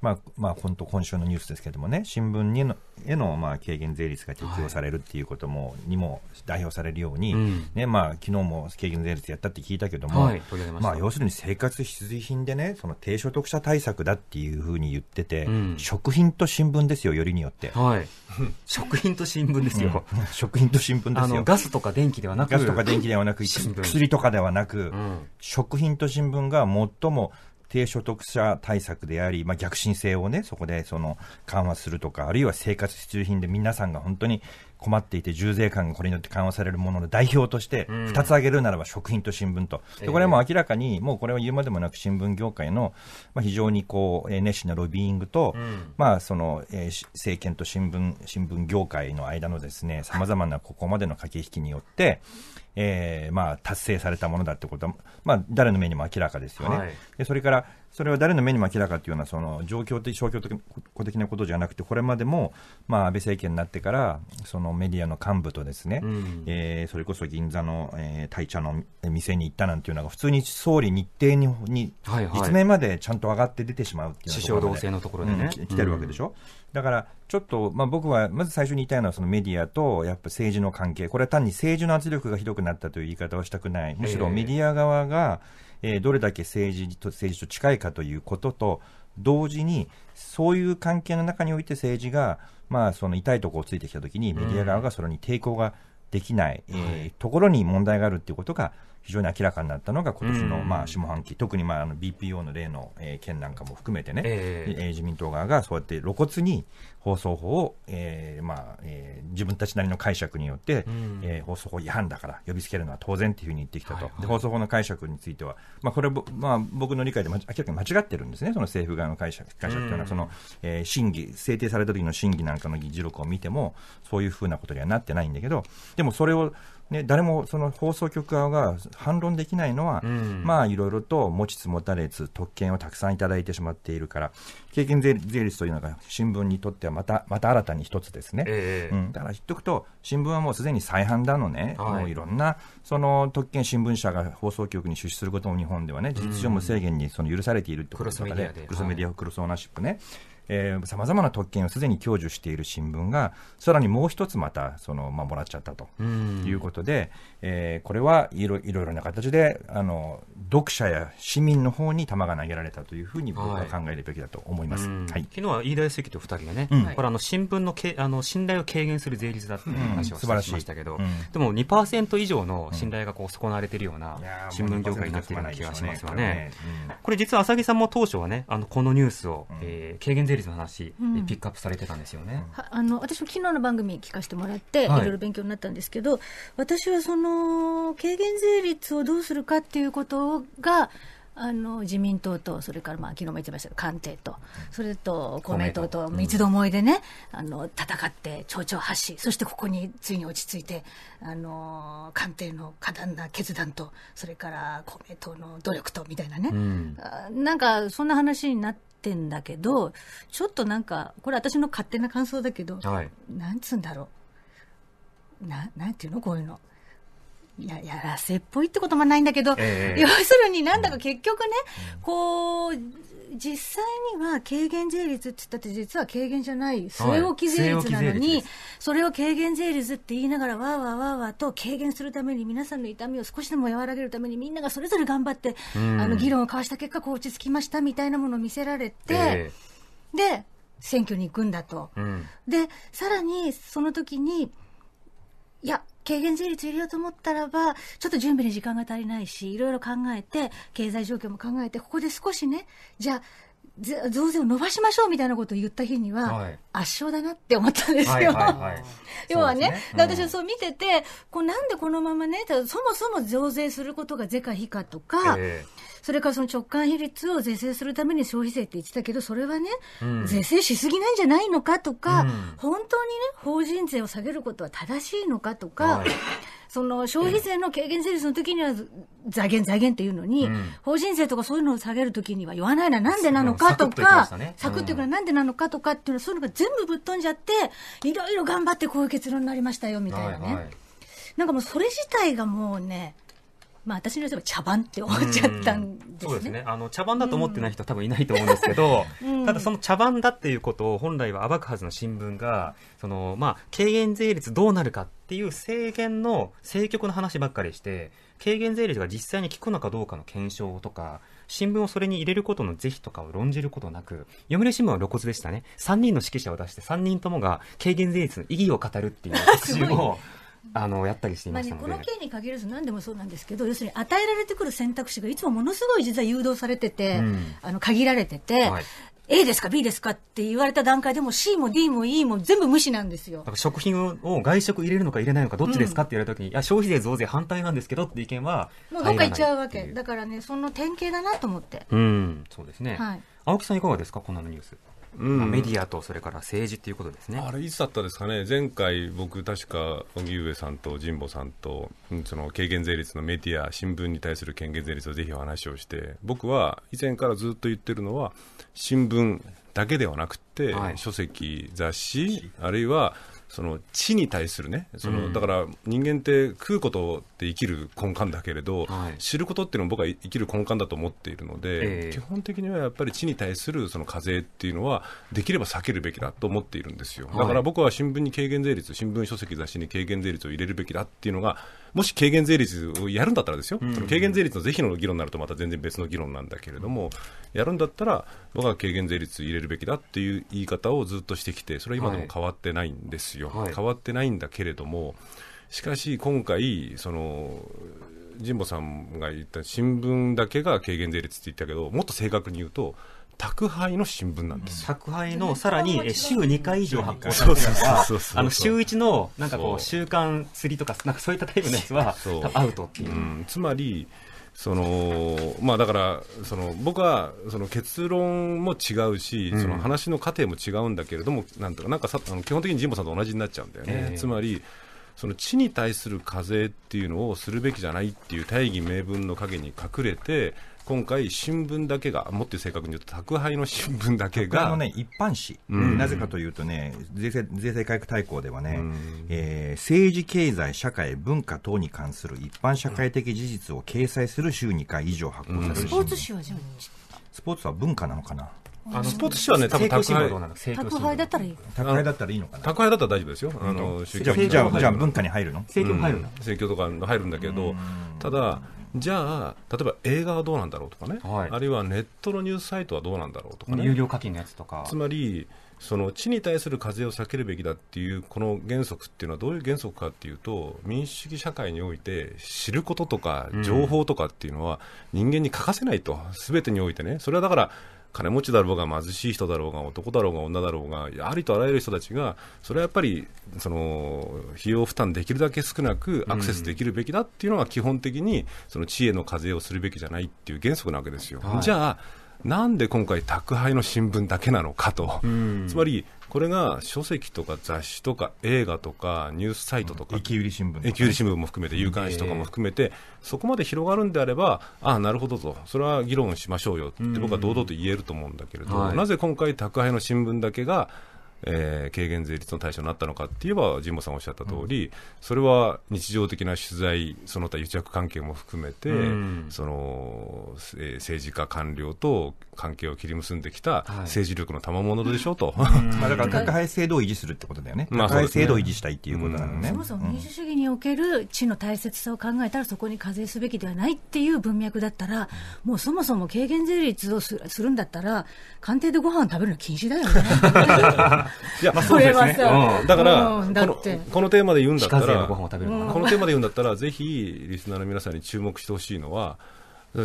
まあ、まあ、本当、今週のニュースですけれどもね、新聞にのへの、まあ、軽減税率が適用されるっていうことも、はい、にも代表されるように、うん、ね、まあ、昨日も軽減税率やったって聞いたけども、はい、ままあ、要するに生活必需品でね、その低所得者対策だっていうふうに言ってて、うん、食品と新聞ですよ、よりによって。はい、食品と新聞ですよ。食品と新聞ですよ。ガスとか電気ではなく、ガスとか電気ではなく、薬とかではなく、食品と新聞が最も低所得者対策であり、まあ、逆進性をね、そこでその緩和するとか、あるいは生活必需品で皆さんが本当に困っていて、重税感がこれによって緩和されるものの代表として、2つ挙げるならば食品と新聞と、でこれはもう明らかに、もうこれは言うまでもなく、新聞業界の、まあ、非常にこう熱心なロビーイングと、うん、まあそのえ政権と新聞新聞業界の間のですねさまざまなここまでの駆け引きによって、えー、まあ、達成されたものだってことは、まあ、誰の目にも明らかですよね。はい、でそれから、それは誰の目にも明らかというのは、その状況的、消極的なことじゃなくて、これまでも、まあ、安倍政権になってから、そのメディアの幹部とですね、うん、えー、それこそ銀座の、えー、茶の店に行ったなんていうのが、普通に総理日程に、はいはい、実名までちゃんと上がって出てしまうっていう首相同性のところでね、うん、来てるわけでしょ。うんだから、ちょっと、まあ、僕は、まず最初に言いたいのは、そのメディアと、やっぱ政治の関係。これは単に政治の圧力がひどくなったという言い方はしたくない。むしろメディア側が、えー、どれだけ政治と、政治と近いかということと、同時に、そういう関係の中において政治が、まあ、その痛いところをついてきたときに、メディア側がそれに抵抗ができない、えー、ところに問題があるということが、非常に明らかになったのが今年のまあ下半期、特にまああの BPO の例の、え件なんかも含めてね、えー、自民党側がそうやって露骨に放送法を、えーまあえー、自分たちなりの解釈によって、えー、放送法違反だから呼びつけるのは当然というふうに言ってきたと、はいはい、放送法の解釈については、まあ、これ、まあ、僕の理解で明らかに間違ってるんですね、その政府側の解釈解釈というのは、その、えー、審議、制定された時の審議なんかの議事録を見ても、そういうふうなことにはなってないんだけど、でもそれを、ね、誰もその放送局側が反論できないのは、うん、まあいろいろと持ちつ持たれつ、特権をたくさんいただいてしまっているから、経験税率というのが新聞にとってはまたまた新たに一つですね、えー、うん、だから言っとくと、新聞はもうすでに再販だのね、はい、もういろんなその特権新聞社が放送局に出資することも日本ではね、事実上無制限にその許されているということで、クロスメディア、クロスオーナーシップね、さまざまな特権をすでに享受している新聞が、さらにもう一つまた、その、まあ、もらっちゃったということで、えー、これはいろいろな形で、あの、読者や市民の方に弾が投げられたというふうに僕は考えるべきだと思います。はい、はい、昨日は飯田康之と二人がね、うん、これあの、新聞のけあの信頼を軽減する税率だという話をしましたけど、うん、でも2%以上の信頼がこう損なわれているような新聞業界になっているような気がしますよね。これ実は浅木さんも当初はね、あの、このニュースを、えー、軽減税リーズの話、うん、ピックアップされてたんですよね。あの私も昨日の番組聞かせてもらって、はい、いろいろ勉強になったんですけど、私はその軽減税率をどうするかっていうことがあの自民党と、それから、まあ、昨日も言ってましたけど、官邸と、それと公明党と、一度思いえでね、うん、あの戦って、町長発し、そしてここについに落ち着いて、あの官邸の果断な決断と、それから公明党の努力とみたいなね、うん、なんかそんな話になって。んだけどちょっとなんかこれ私の勝手な感想だけど、はい、なんつうんだろうななんていうのこういうのいや、やらせっぽいってこともないんだけど、えー、要するになんだか結局ね、うん、こう、実際には軽減税率って言ったって実は軽減じゃない据え置き税率なのに、それを軽減税率って言いながらわーわーわーわーと軽減するために皆さんの痛みを少しでも和らげるためにみんながそれぞれ頑張って、あの議論を交わした結果こう落ち着きましたみたいなものを見せられて、で選挙に行くんだと、でさらにその時にいや軽減税率入れようと思ったらば、ちょっと準備に時間が足りないし、いろいろ考えて、経済状況も考えて、ここで少しね、じゃあ、増税を伸ばしましょうみたいなことを言った日には、圧勝だなって思ったんですよ。要はね、ねうん、私はそう見てて、こうなんでこのままね、そもそも増税することが是か非かとか、えー、それからその直感比率を是正するために消費税って言ってたけど、それはね、うん、是正しすぎなんじゃないのかとか、うん、本当にね、法人税を下げることは正しいのかとか、はいその消費税の軽減税率の時には、財源、財源っていうのに、法人税とかそういうのを下げるときには言わないのはなんでなのかとか、サクッといくのはなんでなのかとかっていうのは、そういうのが全部ぶっ飛んじゃって、いろいろ頑張ってこういう結論になりましたよみたいなね。なんかもうそれ自体がもうね、まあ、私の人は茶番って思っちゃったんですね。そうですね。あの、茶番だと思ってない人は多分いないと思うんですけど、ただその茶番だっていうことを本来は暴くはずの新聞が、その、まあ、軽減税率どうなるかっていう制限の政局の話ばっかりして、軽減税率が実際に効くのかどうかの検証とか、新聞をそれに入れることの是非とかを論じることなく、読売新聞は露骨でしたね。3人の指揮者を出して3人ともが軽減税率の意義を語るっていう特集を あのやったりしていまし、ね、この件に限らず何でもそうなんですけど要するに与えられてくる選択肢がいつもものすごい実は誘導されてて、うん、あの限られてて、はい A ですか B ですかって言われた段階でも C も D も E も全部無視なんですよ。だから食品を外食入れるのか入れないのかどっちですかって言われた時に、うん、いや消費税増税反対なんですけどって意見はもうどっか行っちゃうわけだからねその典型だなと思って。うんそうですね。はい、青木さんいかがですかこんなのニュース。まあ、メディアとそれから政治ということですね、あれ、いつだったですかね、前回、僕、確か荻上さんと神保さんと、その軽減税率のメディア、新聞に対する軽減税率をぜひお話をして、僕は以前からずっと言ってるのは、新聞だけではなくて、はい、書籍、雑誌、あるいはその地に対するねその、うん、だから人間って食うことって生きる根幹だけれど、はい、知ることっていうのも僕は生きる根幹だと思っているので、えー、基本的にはやっぱり地に対するその課税っていうのはできれば避けるべきだと思っているんですよだから僕は新聞に軽減税率新聞書籍雑誌に軽減税率を入れるべきだっていうのがもし軽減税率をやるんだったらですよ、うんその軽減税率の是非の議論になるとまた全然別の議論なんだけれども、やるんだったら、我が軽減税率入れるべきだっていう言い方をずっとしてきて、それは今でも変わってないんですよ、はい、変わってないんだけれども、しかし今回、その神保さんが言った新聞だけが軽減税率って言ったけど、もっと正確に言うと、宅配の新聞なんです宅配のさらに週2回以上発行されてる週1のなんかこう週刊釣りとか、なんかそういったタイプのやつは、アウトっていう。うん、つまりそのまあ、だからその僕はその結論も違うし、その話の過程も違うんだけれども、うん、なんとかなんかさあの基本的に神保さんと同じになっちゃうんだよね、えー、つまりその地に対する課税っていうのをするべきじゃないっていう大義名分の陰に隠れて今回、新聞だけが、もっと正確に言うと、宅配の新聞だけが。のね、一般紙、うん、なぜかというとね、税制税制改革大綱ではね、うん、えー、政治、経済、社会、文化等に関する一般社会的事実を掲載する週2回以上発行される、うん、スポーツ紙はじゃあ、スポーツは文化なのかな。あのスポーツ紙はね、多分宅配宅配だったらいい。宅配だったらいいのかな。宅配だったら大丈夫ですよ。あの、宗教じゃあ、じゃあ文化に入るの政教入るの、政教とか入るんだけど、ただ、じゃあ、例えば映画はどうなんだろうとかね、はい、あるいはネットのニュースサイトはどうなんだろうとかね。有料課金のやつとか。つまり、その地に対する課税を避けるべきだっていうこの原則っていうのはどういう原則かっていうと民主主義社会において知ることとか情報とかっていうのは人間に欠かせないとすべてにおいてねそれはだから金持ちだろうが貧しい人だろうが男だろうが女だろうがありとあらゆる人たちがそれはやっぱりその費用負担できるだけ少なくアクセスできるべきだっていうのが基本的にその知恵の課税をするべきじゃないっていう原則なわけですよ。はい、じゃあなんで今回宅配の新聞だけなのかと、つまりこれが書籍とか雑誌とか映画とかニュースサイトとか、うん、駅売り新聞、ね、駅売り新聞も含めて、有刊誌とかも含めて、そこまで広がるんであれば、ああ、なるほどと、それは議論しましょうよって、僕は堂々と言えると思うんだけれど、なぜ今回、宅配の新聞だけが、えー、軽減税率の対象になったのかって言えば、神保さんおっしゃった通り、うん、それは日常的な取材、その他癒着関係も含めて、うん、その、えー、政治家、官僚と関係を切り結んできた政治力の賜物でしょうと、はいまあ、だから宅配制度を維持するってことだよね、まあ、制度を維持したいっていうことなのね、そもそも民主主義における地の大切さを考えたら、そこに課税すべきではないっていう文脈だったら、もうそもそも軽減税率をするんだったら、官邸でご飯を食べるの禁止だよね。いや、まあ、そうですね。うん、だから、うん、この、このテーマで言うんだったら、のこのテーマで言うんだったら、ぜひ、リスナーの皆さんに注目してほしいのは、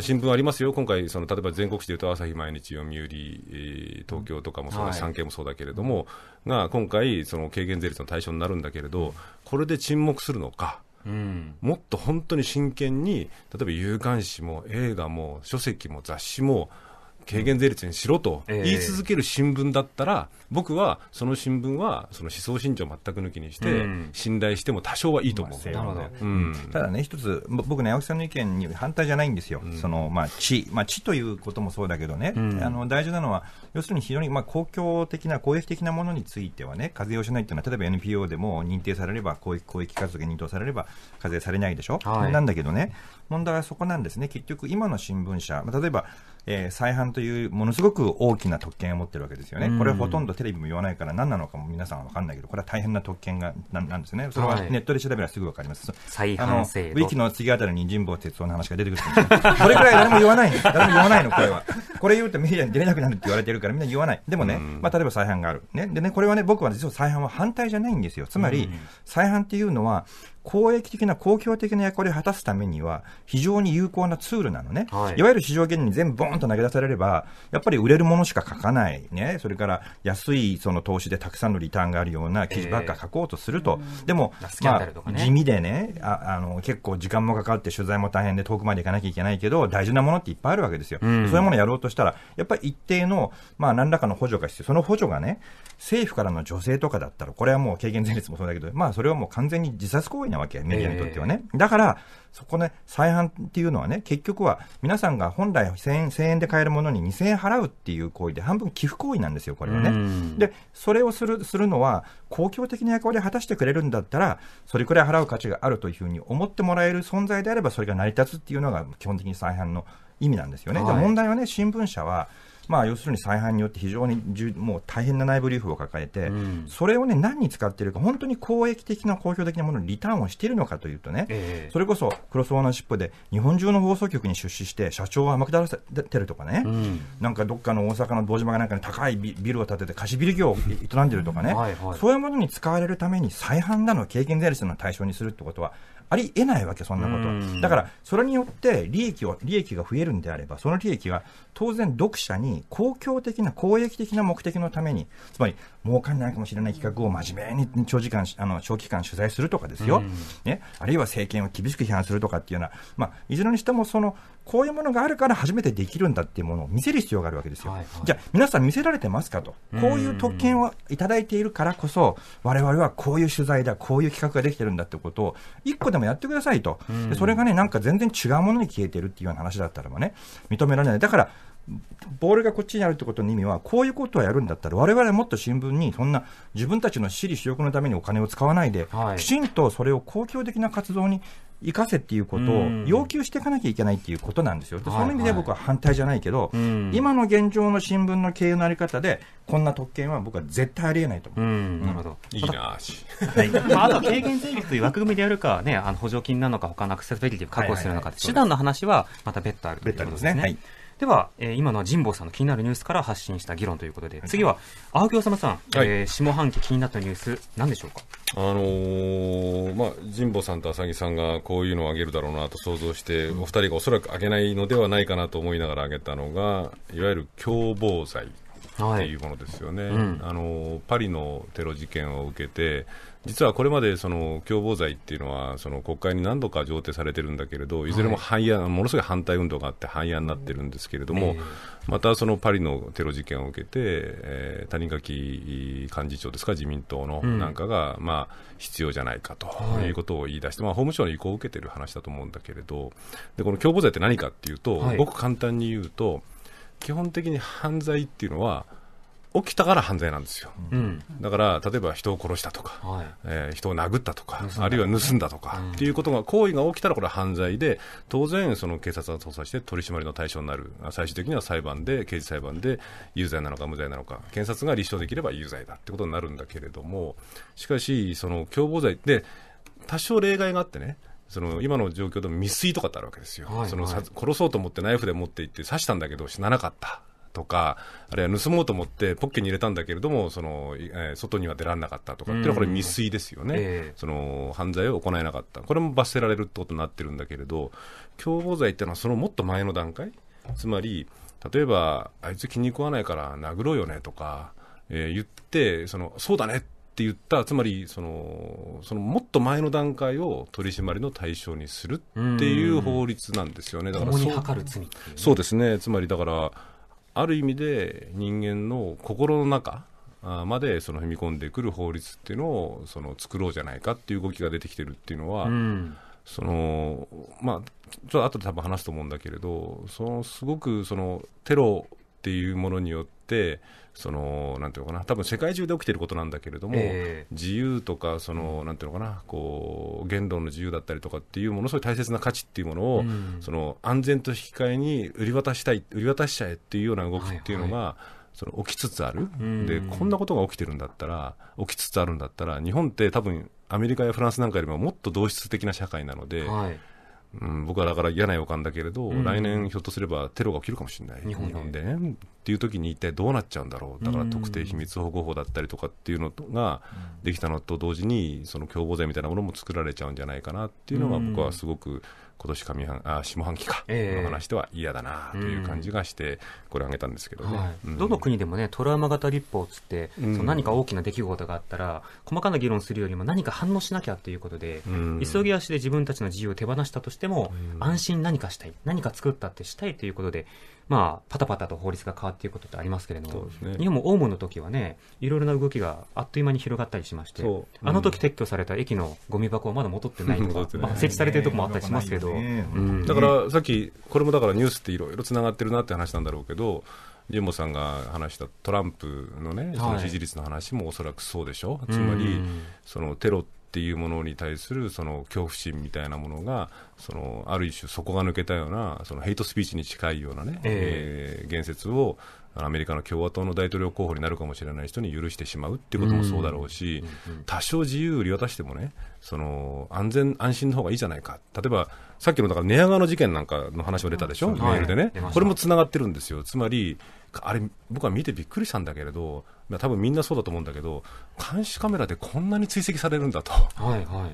新聞ありますよ、今回、その例えば全国紙でいうと、朝日、毎日、読売、東京とかもそうだし、産経もそうだけれども、が今回、その軽減税率の対象になるんだけれど、これで沈黙するのか、うん、もっと本当に真剣に、例えば有刊誌も映画も書籍も雑誌も、軽減税率にしろと言い続ける新聞だったら、僕はその新聞はその思想信条全く抜きにして、信頼しても多少はいいと思う、なるほどただね、一つ、僕ね、青木さんの意見に反対じゃないんですよ、そのまあ、地、まあ、地ということもそうだけどね、あの大事なのは、要するに非常にまあ公共的な、公益的なものについてはね、課税をしないというのは、例えば NPO でも認定されれば、公益公益活動が認定されれば、課税されないでしょ、なんだけどね、問題はそこなんですね、結局、今の新聞社、例えば、えー、再販というものすごく大きな特権を持ってるわけですよね、これはほとんどテレビも言わないから、何なのかも皆さん分かんないけど、これは大変な特権がななんですね、それはネットで調べればすぐ分かります、はい、あのウィキの次あたりに人望哲夫の話が出てくるんですど、これぐらい誰も言わない 誰も言わないの、これは。これ言うとメディアに出れなくなるって言われてるから、みんな言わない、でもね、まあ、例えば再販がある、ねでね、これはね、僕は実は再販は反対じゃないんですよ、つまり、再販っていうのは、公益的な公共的な役割を果たすためには、非常に有効なツールなのね、はい、いわゆる市場原理に全部ボーンと投げ出されれば、やっぱり売れるものしか書かない、ね、それから安いその投資でたくさんのリターンがあるような記事ばっか書こうとすると、えー、でも、ね、まあ、地味でねああの、結構時間もかかって取材も大変で遠くまで行かなきゃいけないけど、大事なものっていっぱいあるわけですよ、うん、そういうものをやろうとしたら、やっぱり一定の、まあ、何らかの補助が必要、その補助がね、政府からの助成とかだったら、これはもう軽減税率もそうだけど、まあ、それはもう完全に自殺行為なわけ、メディアにとってはね。えー、だから、そこね、再販っていうのはね、結局は皆さんが本来1000円 ,1000 円で買えるものに2000円払うっていう行為で、半分寄付行為なんですよ、これはね。で、それをするするのは、公共的な役割を果たしてくれるんだったら、それくらい払う価値があるというふうに思ってもらえる存在であれば、それが成り立つっていうのが、基本的に再販の意味なんですよね。はい、問題はね、新聞社は、まあ、要するに再犯によって非常にもう大変な内部留保を抱えて、うん、それを、ね、何に使っているか、本当に公益的な、公表的なものにリターンをしているのかというとね、えー、それこそクロスオーナーシップで日本中の放送局に出資して、社長を天下らせてるとかね、うん、なんかどっかの大阪の堂島がなんか、ね、高いビルを建てて、貸しビル業を営んでるとかねはい、はい、そういうものに使われるために再犯だの、経験税率の対象にするってことは、ありえないわけ、そんなこと。だから、それによって利益を、利益が増えるんであれば、その利益は当然読者に公共的な、公益的な目的のために、つまり、儲かんないかもしれない企画を真面目に長時間、あの、長期間取材するとかですよ。ね。あるいは政権を厳しく批判するとかっていうような、まあ、いずれにしてもその、こういうものがあるから初めてできるんだっていうものを見せる必要があるわけですよ。はいはい、じゃあ、皆さん見せられてますかと。こういう特権をいただいているからこそ、我々はこういう取材だ、こういう企画ができてるんだってことを、一個でもやってくださいと。それがね、なんか全然違うものに消えてるっていうような話だったらばね、認められない。だから、ボールがこっちにあるってことの意味は、こういうことをやるんだったら、われわれもっと新聞に、そんな自分たちの私利私欲のためにお金を使わないで、はい、きちんとそれを公共的な活動に生かせっていうことを要求していかなきゃいけないっていうことなんですよ。その意味で僕は反対じゃないけど、はいはい、今の現状の新聞の経営のあり方で、こんな特権は僕は絶対ありえないと思う。うんなるほど。いいなはい。まあ、あとは軽減税率という枠組みでやるかね、あの補助金なのか、他のアクセスビリティを確保するのか、手段の話はまた別途ある、ね、別途ですね。はい。では、えー、今のは神保さんの気になるニュースから発信した議論ということで、次は、青木治さん、はい、えー、下半期気になったニュース、何でしょうか。あのー、まあ、神保さんと浅木さんがこういうのをあげるだろうなと想像して、お二人がおそらくあげないのではないかなと思いながらあげたのが、いわゆる共謀罪。っていうものですよね、はいうん、あのパリのテロ事件を受けて実はこれまでその共謀罪っていうのはその国会に何度か上呈されてるんだけれどいずれも廃案、はい、ものすごい反対運動があって廃案になってるんですけれども、えー、またそのパリのテロ事件を受けて、えー、谷垣幹事長ですか自民党のなんかが、うん、まあ、必要じゃないかということを言い出して、はい、まあ、法務省の意向を受けてる話だと思うんだけれどでこの共謀罪って何かっていうと、はい、ごく簡単に言うと基本的に犯罪っていうのは起きたから犯罪なんですよ、うん、だから例えば人を殺したとか、はい、えー、人を殴ったとか、あるいは盗んだとか、うん、っていうことが、行為が起きたらこれは犯罪で、当然、その警察が捜査して取り締まりの対象になる、最終的には裁判で、刑事裁判で有罪なのか無罪なのか、検察が立証できれば有罪だってことになるんだけれども、しかし、その共謀罪で、多少例外があってね、その今の状況でも未遂とかってあるわけですよ、はいはい、その殺そうと思ってナイフで持っていって刺したんだけど死ななかったとか、あるいは盗もうと思ってポッケに入れたんだけれども、そのえー、外には出られなかったとかっていうのは、これ、未遂ですよね、えー、その犯罪を行えなかった、これも罰せられるってことになってるんだけれど、共謀罪っていうのは、そのもっと前の段階、つまり、例えば、あいつ気に食わないから殴ろうよねとか、えー、言って、そのそうだねって言った、つまりそのそのもっと前の段階を取り締まりの対象にするっていう法律なんですよね、だからそう、そうですね、つまりだから、ある意味で人間の心の中までその踏み込んでくる法律っていうのをその作ろうじゃないかっていう動きが出てきてるっていうのは、うん、そのまあちょっと後で多分話すと思うんだけれどそのすごくそのテロっていうものによって、そのなんていうかな、多分世界中で起きてることなんだけれども、えー、自由とか、そのなんていうのかな、こう言論の自由だったりとかっていう、ものすごい大切な価値っていうものを、うん、その安全と引き換えに売り渡したい、売り渡しちゃえっていうような動きっていうのが、はいはい、その起きつつある、うん、でこんなことが起きてるんだったら、起きつつあるんだったら、日本って多分アメリカやフランスなんかよりももっと同質的な社会なので、はいうん、僕はだから嫌な予感だけれど、うん、来年ひょっとすればテロが起きるかもしれない、日本でねっていう時に一体どうなっちゃうんだろう、だから特定秘密保護法だったりとかっていうのができたのと同時に、その共謀罪みたいなものも作られちゃうんじゃないかなっていうのが、僕はすごく今年上半あ下半期か、えー、の話では嫌だなという感じがして、これ、挙げたんですけどね、はいうん、どの国でもね、トラウマ型立法つって、うん、何か大きな出来事があったら、細かな議論するよりも、何か反応しなきゃということで、うん、急ぎ足で自分たちの自由を手放したとしても、安心何かしたい、何か作ったってしたいということで、まあ、パタパタと法律が変わっていくことってありますけれども、ね、日本もオウムの時はね、いろいろな動きがあっという間に広がったりしまして、うん、あの時撤去された駅のゴミ箱はまだ戻ってないとか、ね まあ、設置されてるとこもあったりしますけど、ねうん、だからさっき、これもだからニュースっていろいろつながってるなって話なんだろうけど、ジモさんが話したトランプのね、その支持率の話もおそらくそうでしょ、はい、つまり、そのテロっていうものに対するその恐怖心みたいなものがそのある種底が抜けたようなそのヘイトスピーチに近いようなね、えー、えー、言説をアメリカの共和党の大統領候補になるかもしれない人に許してしまうっていうこともそうだろうし、多少自由売り渡してもね、その安全、安心の方がいいじゃないか、例えばさっきのだから寝屋川の事件なんかの話も出たでしょ、メールでね、これもつながってるんですよ、つまり、あれ、僕は見てびっくりしたんだけれど、多分みんなそうだと思うんだけど、監視カメラでこんなに追跡されるんだと、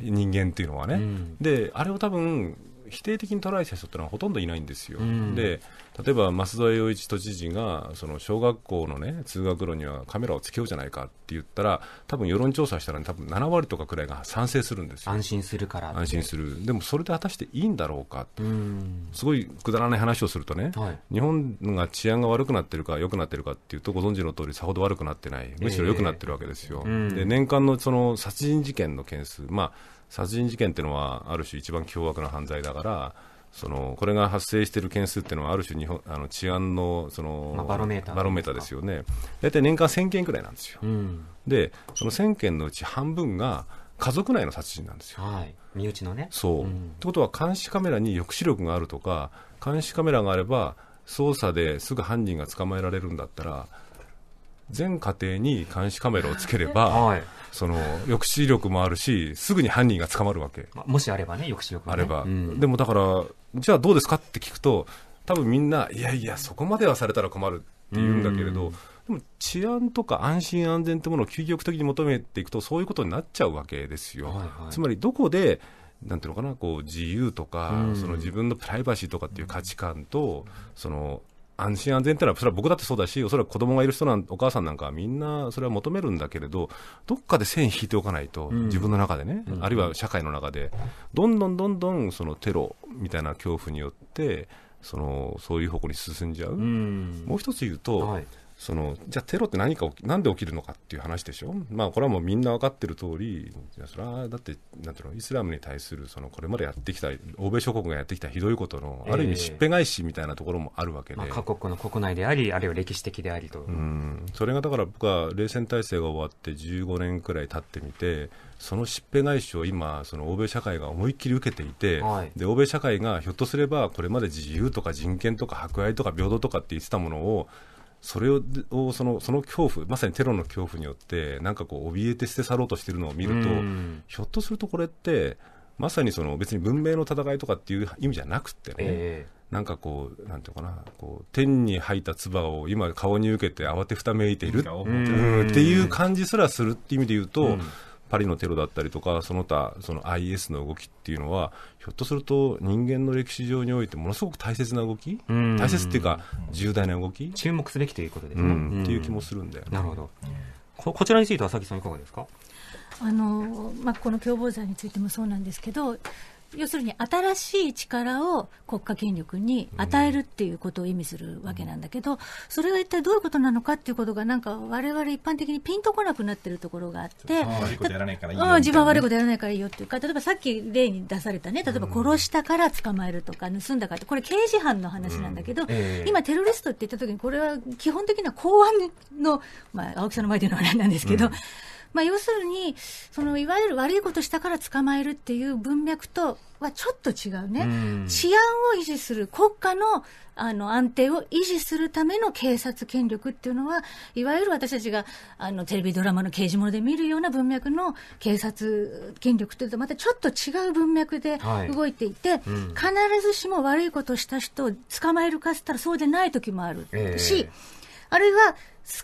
人間っていうのはね。であれを多分否定的に捉えた人ってのはほとんどいないんですよ、うん、で例えば増田洋一都知事がその小学校の、ね、通学路にはカメラをつけようじゃないかって言ったら多分世論調査したら、ね、多分7割とかくらいが賛成するんですよ安心するから安心するでもそれで果たしていいんだろうか、うん、すごいくだらない話をするとね、はい、日本が治安が悪くなってるか良くなってるかっていうとご存知の通りさほど悪くなってないむしろ良くなってるわけですよ、えーうん、で年間のその殺人事件の件数まあ殺人事件っていうのはある種一番凶悪な犯罪だからそのこれが発生している件数っていうのはある種日本あの治安のその、まあ、バロメーターバロメーターですよね大体年間1000件くらいなんですよ、うん、でその1000件のうち半分が家族内の殺人なんですよ、はい、身内のねそう、うん、ってことは監視カメラに抑止力があるとか監視カメラがあれば捜査ですぐ犯人が捕まえられるんだったら全家庭に監視カメラをつければ、はい、その抑止力もあるし、すぐに犯人が捕まるわけ。まあ、もしあればね、抑止力、ね、あれば、うん、でもだから、じゃあどうですかって聞くと、多分みんな、いやいや、そこまではされたら困るって言うんだけれど、うんでも治安とか安心安全ってものを究極的に求めていくと、そういうことになっちゃうわけですよ。はいはい、つまりどこでなんていうのかなこう自由とか、うん、その自分のプライバシーとかっていう価値観と、その安心安全ってのは、それは僕だってそうだし、おそらく子供がいる人なん、お母さんなんかはみんなそれは求めるんだけれど、どっかで線引いておかないと、自分の中でね、うん、あるいは社会の中で、どんどんどんどんそのテロみたいな恐怖によって、そのそういう方向に進んじゃう、うん、もう一つ言うと、はい、そのじゃあテロって何かなんで起きるのかっていう話でしょ、まあ、これはもうみんな分かってる通り、いやそれはだって、なんていうの、イスラムに対するそのこれまでやってきた、欧米諸国がやってきたひどいことの、ある意味、しっぺ返しみたいなところもあるわけで、えーまあ、各国の国内であり、あるいは歴史的でありと。うんそれがだから僕は冷戦体制が終わって15年くらい経ってみて、そのしっぺ返しを今、その欧米社会が思いっきり受けていて、はい、で、欧米社会がひょっとすれば、これまで自由とか人権とか博愛とか平等とかって言ってたものを、それをそのその恐怖、まさにテロの恐怖によって、なんかこう、怯えて捨て去ろうとしているのを見ると、ひょっとするとこれって、まさにその別に文明の戦いとかっていう意味じゃなくてね。えーなんかこう、なんていうかな、こう天に吐いた唾を今、顔に受けて慌てふためいているっていう感じすらするっていう意味で言うと、うん、パリのテロだったりとか、その他、その IS の動きっていうのは、ひょっとすると人間の歴史上において、ものすごく大切な動き、大切っていうか、重大な動き、注目すべきということでうん、っていう気もするんだよね。なるほどここちらについては、佐々木さん、いかがですかあのまあ、この共謀罪についてもそうなんですけど、要するに新しい力を国家権力に与えるっていうことを意味するわけなんだけど、それが一体どういうことなのかっていうことが、なんか我々一般的にピンとこなくなってるところがあって、悪いことやらないからいいよ、自分は悪いことやらないからいいよっていうか、例えばさっき例に出されたね、例えば殺したから捕まえるとか、盗んだからって、これ刑事犯の話なんだけど、今、テロリストって言ったときに、これは基本的な公安の、まあ、青木さんの前での話なんですけど、まあ、要するに、そのいわゆる悪いことしたから捕まえるっていう文脈とはちょっと違うね、うん、治安を維持する、国家のあの安定を維持するための警察権力っていうのは、いわゆる私たちがあのテレビドラマの刑事物で見るような文脈の警察権力というと、またちょっと違う文脈で動いていて、はいうん、必ずしも悪いことをした人を捕まえるかっつったら、そうでない時もあるし、えー、あるいは、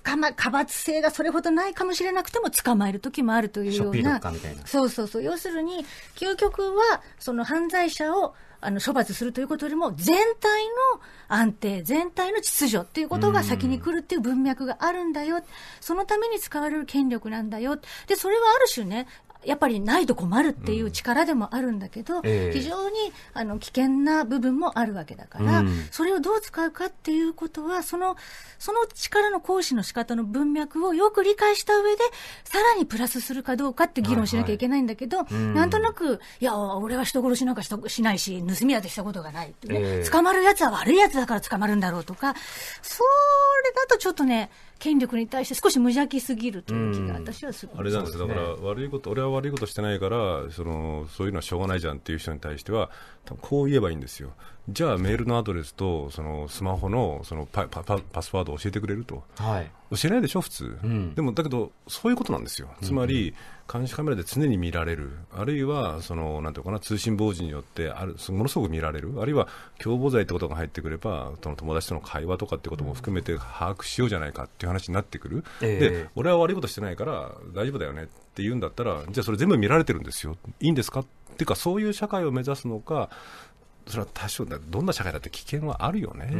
捕ま、過罰性がそれほどないかもしれなくても捕まえる時もあるというような。なそうそうそう。要するに、究極は、その犯罪者を、あの処罰するということよりも、全体の安定、全体の秩序っていうことが先に来るっていう文脈があるんだよ、そのために使われる権力なんだよ、でそれはある種ね、やっぱりないと困るっていう力でもあるんだけど、うんえー、非常にあの危険な部分もあるわけだから、うん、それをどう使うかっていうことは、その、その力の行使の仕方の文脈をよく理解した上で、さらにプラスするかどうかって議論しなきゃいけないんだけど、はいはい、なんとなく、いや、俺は人殺しなんかししないし、盗み当てしたことがないってね、えー、捕まるやつは悪いやつだから捕まるんだろうとか、それだとちょっとね、権力に対して少し無邪気すぎるという気が私はすごね、あれなんですだから悪いこと俺は悪いことしてないからそのそういうのはしょうがないじゃんっていう人に対してはこう言えばいいんですよじゃあメールのアドレスとそのスマホのそのパパパパスワードを教えてくれると、はい、教えないでしょ普通、うん、でもだけどそういうことなんですよつまり、うん監視カメラで常に見られる、あるいはそのなんていうかな通信傍受によってあるものすごく見られる、あるいは共謀罪ってことが入ってくれば、その友達との会話とかってことも含めて把握しようじゃないかっていう話になってくる、で俺は悪いことしてないから大丈夫だよねって言うんだったら、じゃあそれ全部見られてるんですよ、いいんですかっていうか、そういう社会を目指すのか、それは多少どんな社会だって危険はあるよね、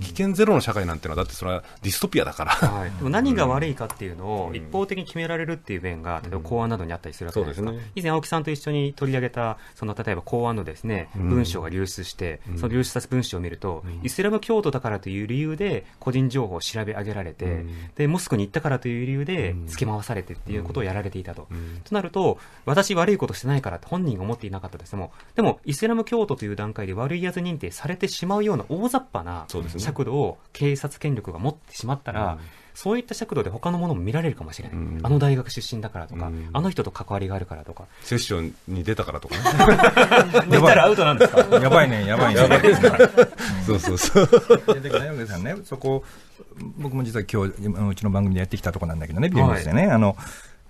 危険ゼロの社会なんてのは、だってそれはディストピアだから、はい、でも何が悪いかっていうのを一方的に決められるっていう面が、例えば公安などにあったりするわけですか、うんね、以前、青木さんと一緒に取り上げた、その例えば公安のですね文章が流出して、その流出した文章を見ると、イスラム教徒だからという理由で、個人情報を調べ上げられて、で、モスクに行ったからという理由で、つけ回されてっていうことをやられていたと。となると、私、悪いことしてないからって本人が思っていなかったですても、でも、イスラム教徒という段階で悪いやつ認定されてしまうような大雑把な尺度を警察権力が持ってしまったら、そういった尺度で他のものも見られるかもしれない、うん、あの大学出身だからとか、うん、あの人と関わりがあるからとか、セッションに出たからとか、ね、出たらアウトなんですか、やばいね、やばいね、やばいねそうそうそう。で大さんね、そこ、僕も実は今日うちの番組でやってきたとこなんだけどね、ビュでね。はい、あの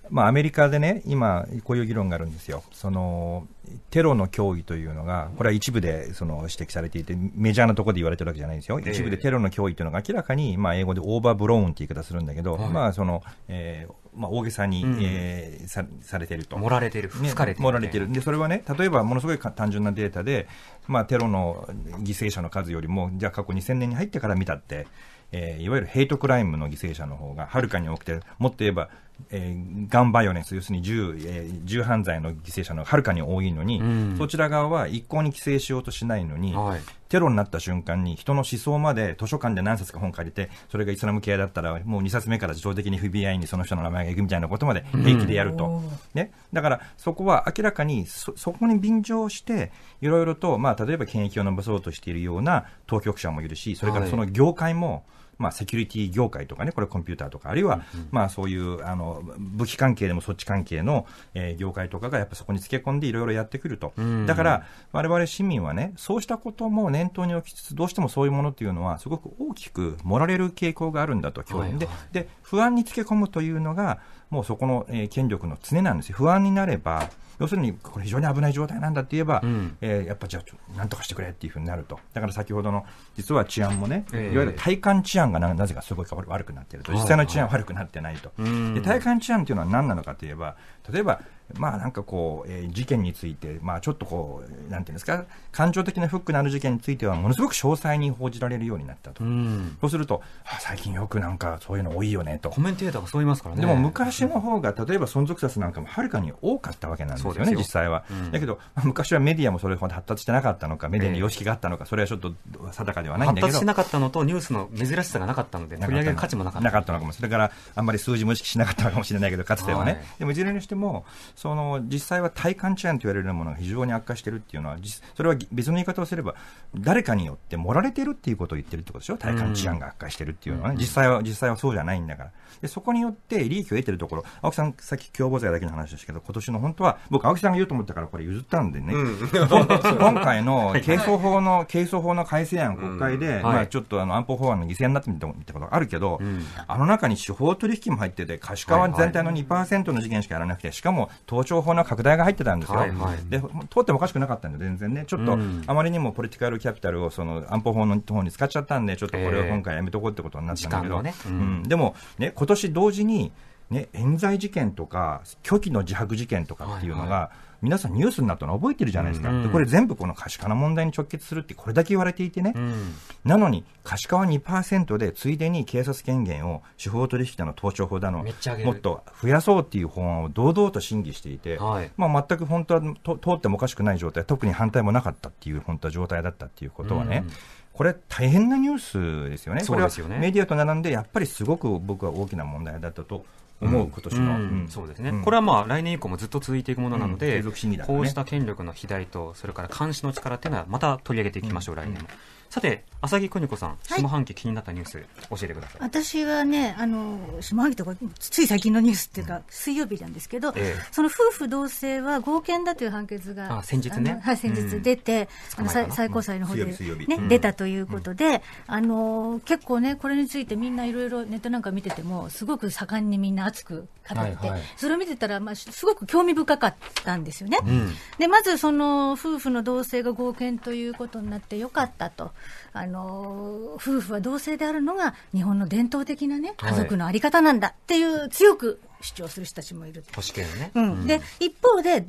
まあ、アメリカでね、今、こういう議論があるんですよ、そのテロの脅威というのが、これは一部でその指摘されていて、メジャーなところで言われてるわけじゃないんですよ、一部でテロの脅威というのが明らかに、まあ、英語でオーバーブローンって言い方するんだけど、はい、まあそのえーまあ、大げさに、うん、えー、さされてると。盛られてる、吹かれてる、ね、盛られてるで、それはね、例えばものすごい単純なデータで、まあ、テロの犠牲者の数よりも、じゃあ、過去2000年に入ってから見たって、えー、いわゆるヘイトクライムの犠牲者の方がはるかに多くて、もっと言えば、えー、ガンバイオレンス、要するに銃,、えー、銃犯罪の犠牲者のはるかに多いのに、うん、そちら側は一向に規制しようとしないのに、はい、テロになった瞬間に人の思想まで図書館で何冊か本借りて、それがイスラム系だったら、もう2冊目から自動的に FBI にその人の名前がいくみたいなことまで平気でやると。うん、ね、だからそこは明らかにそ、そこに便乗して、いろいろと、まあ、例えば権益を伸ばそうとしているような当局者もいるし、それからその業界も、はいまあ、セキュリティ業界とかね、これコンピューターとか、あるいは、まあ、そういうあの武器関係でもそっち関係の、えー、業界とかがやっぱそこにつけ込んでいろいろやってくると。だから、我々市民はね、そうしたことも念頭に置きつつ、どうしてもそういうものっていうのは、すごく大きく盛られる傾向があるんだと、教員で。で、不安につけ込むというのが、もうそこの、えー、権力の常なんですよ。不安になれば、要するにこれ非常に危ない状態なんだって言えば、うん、えー、やっぱじゃあなんとかしてくれっていうふうになるとだから先ほどの実は治安もね、えー、いわゆる体感治安がななぜかすごい悪くなってると実際の治安は悪くなってないと、はいはい、で体感治安っていうのは何なのかといえば例えばまあなんかこう、えー、事件について、まあちょっとこう、なんていうんですか、感情的なフックのある事件については、ものすごく詳細に報じられるようになったと。うん、そうすると、最近よくなんかそういうの多いよねと。コメンテーターがそう言いますからね。でも昔の方が、例えば存続説なんかもはるかに多かったわけなんですよね、よ実際は。うん、だけど、まあ、昔はメディアもそれほど発達してなかったのか、メディアに様式があったのか、それはちょっと定かではないんだけど。発達しなかったのと、ニュースの珍しさがなかったので、取り上げる価値もなかった。なかったのかも。それから、あんまり数字も意識しなかったのかもしれないけど、かつてはね。はい、でもいずれにしても、その実際は体感治安と言われるものが非常に悪化してるっていうのは、それは別の言い方をすれば、誰かによって盛られてるっていうことを言ってるってことでしょ、体感治安が悪化してるっていうのはね、実際は、実際はそうじゃないんだから。で、そこによって利益を得てるところ、青木さん、さっき共謀罪だけの話ですけど、今年の本当は、僕、青木さんが言うと思ったから、これ譲ったんでね、うん、今回の軽装 法の、軽装法の改正案、国会で、うん、まあちょっとあの安保法案の犠牲になってみたことがあるけど、うん、あの中に司法取引も入ってて、可視化は全体の2%の事件しかやらなくて、しかも盗聴法の拡大が入ってたんですよ。はいはい、で、通ってもおかしくなかったんで、全然ね、ちょっと、あまりにもポリティカルキャピタルをその安保法の方に使っちゃったんで、ちょっとこれを今回やめとこうってことになったんだけど、えー、ねうん、でも、ね、今年同時に、ね、冤罪事件とか、虚偽の自白事件とかっていうのが、皆さんニュースになったの覚えてるじゃないですか、でこれ全部この可視化の問題に直結するってこれだけ言われていてね、なのに可視化は2%でついでに警察権限を司法取引の盗聴法だのもっと増やそうっていう法案を堂々と審議していて、まあ、全く本当は通ってもおかしくない状態特に反対もなかったっていう本当は状態だったっていうことはね、これ、大変なニュースですよね、そうですよねメディアと並んで、やっぱりすごく僕は大きな問題だったと思う、今年の、うんうん、そうですね、うん、これはまあ来年以降もずっと続いていくものなので、ね、こうした権力の肥大と、それから監視の力というのは、また取り上げていきましょう、来年も。さて浅木邦子さん、下半期気になったニュース、はい、教えてください私はねあの下半期とかつい最近のニュースっていうか、うん、水曜日なんですけど、ええ、その夫婦同姓は合憲だという判決が先日ねはい先日出て、うん、あの最高裁の方でね、うん、出たということで、あの結構ねこれについてみんないろいろネットなんか見ててもすごく盛んにみんな熱く語って、はいはい、それを見てたら、まあ、すごく興味深かったんですよね、でまずその夫婦の同姓が合憲ということになってよかったとあの夫婦は同性であるのが日本の伝統的な、ね、家族の在り方なんだっていう強く主張する人たちもいる。保守系ね、うん、で一方で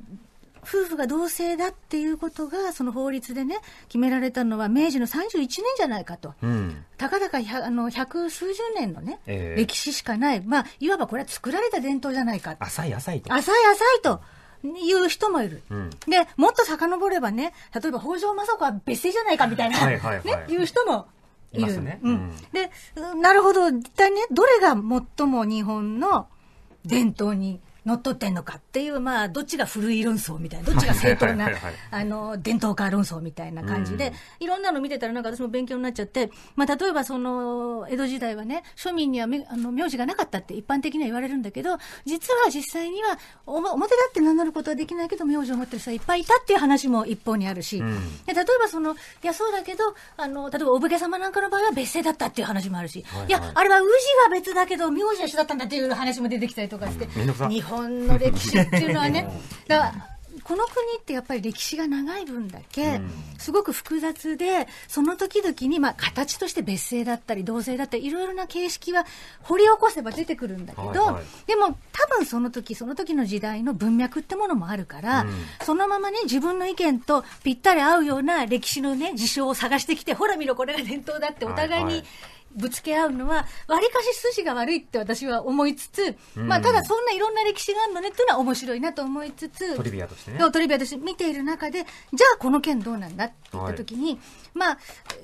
夫婦が同性だっていうことが、その法律でね、決められたのは明治の31年じゃないかと、うん、たかだかあの百数十年のね、えー、歴史しかない、まあ、いわばこれは作られた伝統じゃないか、浅い浅いと。浅い浅いと、いう人もいる、うん、でもっと遡ればね例えば北条政子は別姓じゃないかみたいな、はいはい、ね、いう人もいる、ねうん、でなるほど一体ねどれが最も日本の伝統に乗っ取ってんのかっていう、まあ、どっちが古い論争みたいな、どっちが正当な、あの、伝統化論争みたいな感じで、いろんなの見てたら、なんか私も勉強になっちゃって、まあ、例えば、その、江戸時代はね、庶民にはめあの名字がなかったって一般的には言われるんだけど、実は実際には、お表だって名乗ることはできないけど、名字を持ってる人はいっぱいいたっていう話も一方にあるし、うん、例えば、その、いや、そうだけど、あの、例えば、お武家様なんかの場合は別姓だったっていう話もあるし、はいはい、いや、あれは氏は別だけど、名字は一緒だったんだっていう話も出てきたりとかして、うん、日本本の歴史っていうのはね だからこの国ってやっぱり歴史が長い分だけ、すごく複雑で、その時々に、まあ、形として別姓だったり、同姓だったり、いろいろな形式は掘り起こせば出てくるんだけど、でも、多分その時、その時の時代の文脈ってものもあるから、そのままね、自分の意見とぴったり合うような歴史のね、事象を探してきて、ほら見ろ、これが伝統だって、お互いに、はいはいぶつけ合うのは、わりかし筋が悪いって私は思いつつ、うん、まあ、ただそんないろんな歴史があるのねっていうのは面白いなと思いつつ、トリビアとしてね。トリビアとして見ている中で、じゃあこの件どうなんだって言った時に、はい、まあ、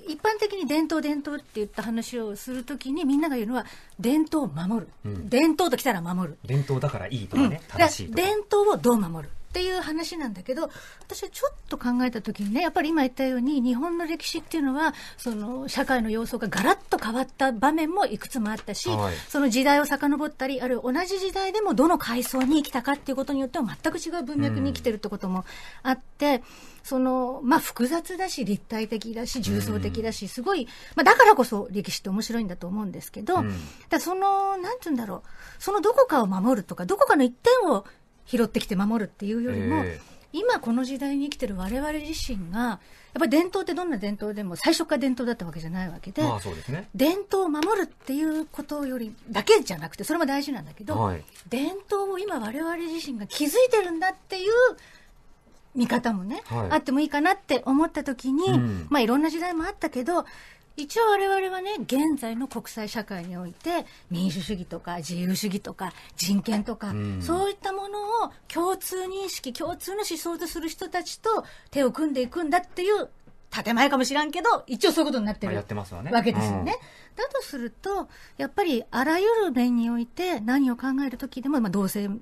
一般的に伝統伝統って言った話をするときにみんなが言うのは、伝統を守る、うん、伝統ときたら守る。伝統だからいいとかね、うん、正しいとか。伝統をどう守る。っていう話なんだけど、私はちょっと考えた時にね、やっぱり今言ったように、日本の歴史っていうのは、その社会の様相がガラッと変わった場面もいくつもあったし、はい、その時代を遡ったり、あるいは同じ時代でもどの階層に生きたかっていうことによっては全く違う文脈に生きてるってこともあって、うん、その、まあ、複雑だし、立体的だし、重層的だし、すごい、まあ、だからこそ歴史って面白いんだと思うんですけど、うん、だその、なんて言うんだろう、そのどこかを守るとか、どこかの一点を拾ってきて守るっていうよりも、えー、今この時代に生きてる我々自身が、やっぱり伝統ってどんな伝統でも最初から伝統だったわけじゃないわけで、まあでね、伝統を守るっていうことよりだけじゃなくて、それも大事なんだけど、はい、伝統を今我々自身が気づいてるんだっていう見方もね、はい、あってもいいかなって思った時に、うん、まあいろんな時代もあったけど、一応我々はね現在の国際社会において民主主義とか自由主義とか人権とか、うん、そういったものを共通認識共通の思想とする人たちと手を組んでいくんだっていう建前かもしらんけど、一応そういうことになってる、やってますわねわけですよね、うん。だとすると、やっぱりあらゆる面において何を考えるときでも、まあ、同性、ね、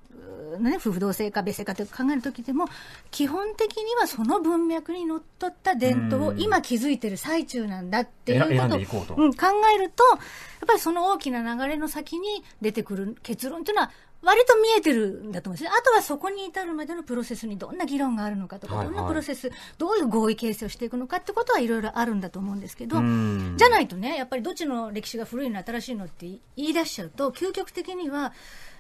夫婦同性か別性かという考えるときでも、基本的にはその文脈にのっとった伝統を今気づいてる最中なんだっていうことを、うん、考えると、やっぱりその大きな流れの先に出てくる結論というのは、割と見えてるんだと思うんですね。あとはそこに至るまでのプロセスにどんな議論があるのかとか、どんなプロセス、どういう合意形成をしていくのかってことはいろいろあるんだと思うんですけど、じゃないとね、やっぱりどっちの歴史が古いの新しいのって言い出しちゃうと、究極的には、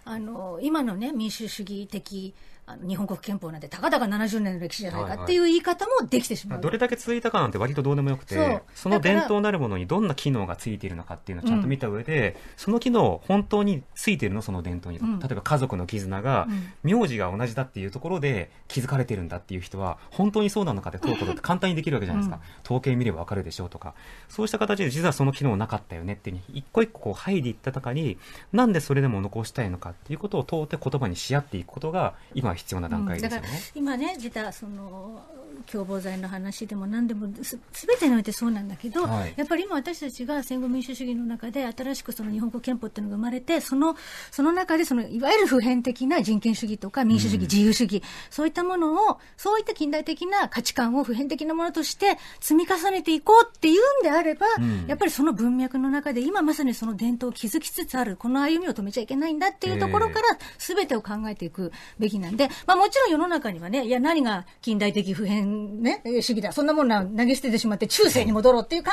あの、今のね、民主主義的あの日本国憲法なんてたかだか70年の歴史じゃないかっていう言い方もできてしまう、はいはい、どれだけ続いたかなんて割とどうでもよくてその伝統なるものにどんな機能がついているのかっていうのをちゃんと見た上で、うん、その機能本当についているのその伝統に、うん、例えば家族の絆が、名字が同じだっていうところで気づかれてるんだっていう人は本当にそうなのかって問うことって簡単にできるわけじゃないですか、統計見ればわかるでしょうとかそうした形で実はその機能なかったよねっていう一個一個こう入りいった中になんでそれでも残したいのかっていうことを通って言葉にし合っていくことが今は必要な段階ですよね。うん、今ね出たその共謀罪の話でも何でもすべてにおいてそうなんだけど、はい、やっぱり今私たちが戦後民主主義の中で新しくその日本国憲法っていうのが生まれてそのその中でそのいわゆる普遍的な人権主義とか民主主義、うん、自由主義そういったものをそういった近代的な価値観を普遍的なものとして積み重ねていこうっていうんであれば、うん、やっぱりその文脈の中で今まさにその伝統を築きつつあるこの歩みを止めちゃいけないんだっていうところからすべてを考えていくべきなんだで、まあもちろん世の中にはね、いや何が近代的普遍ね、主義だ、そんなもんな投げ捨ててしまって中世に戻ろうっていう考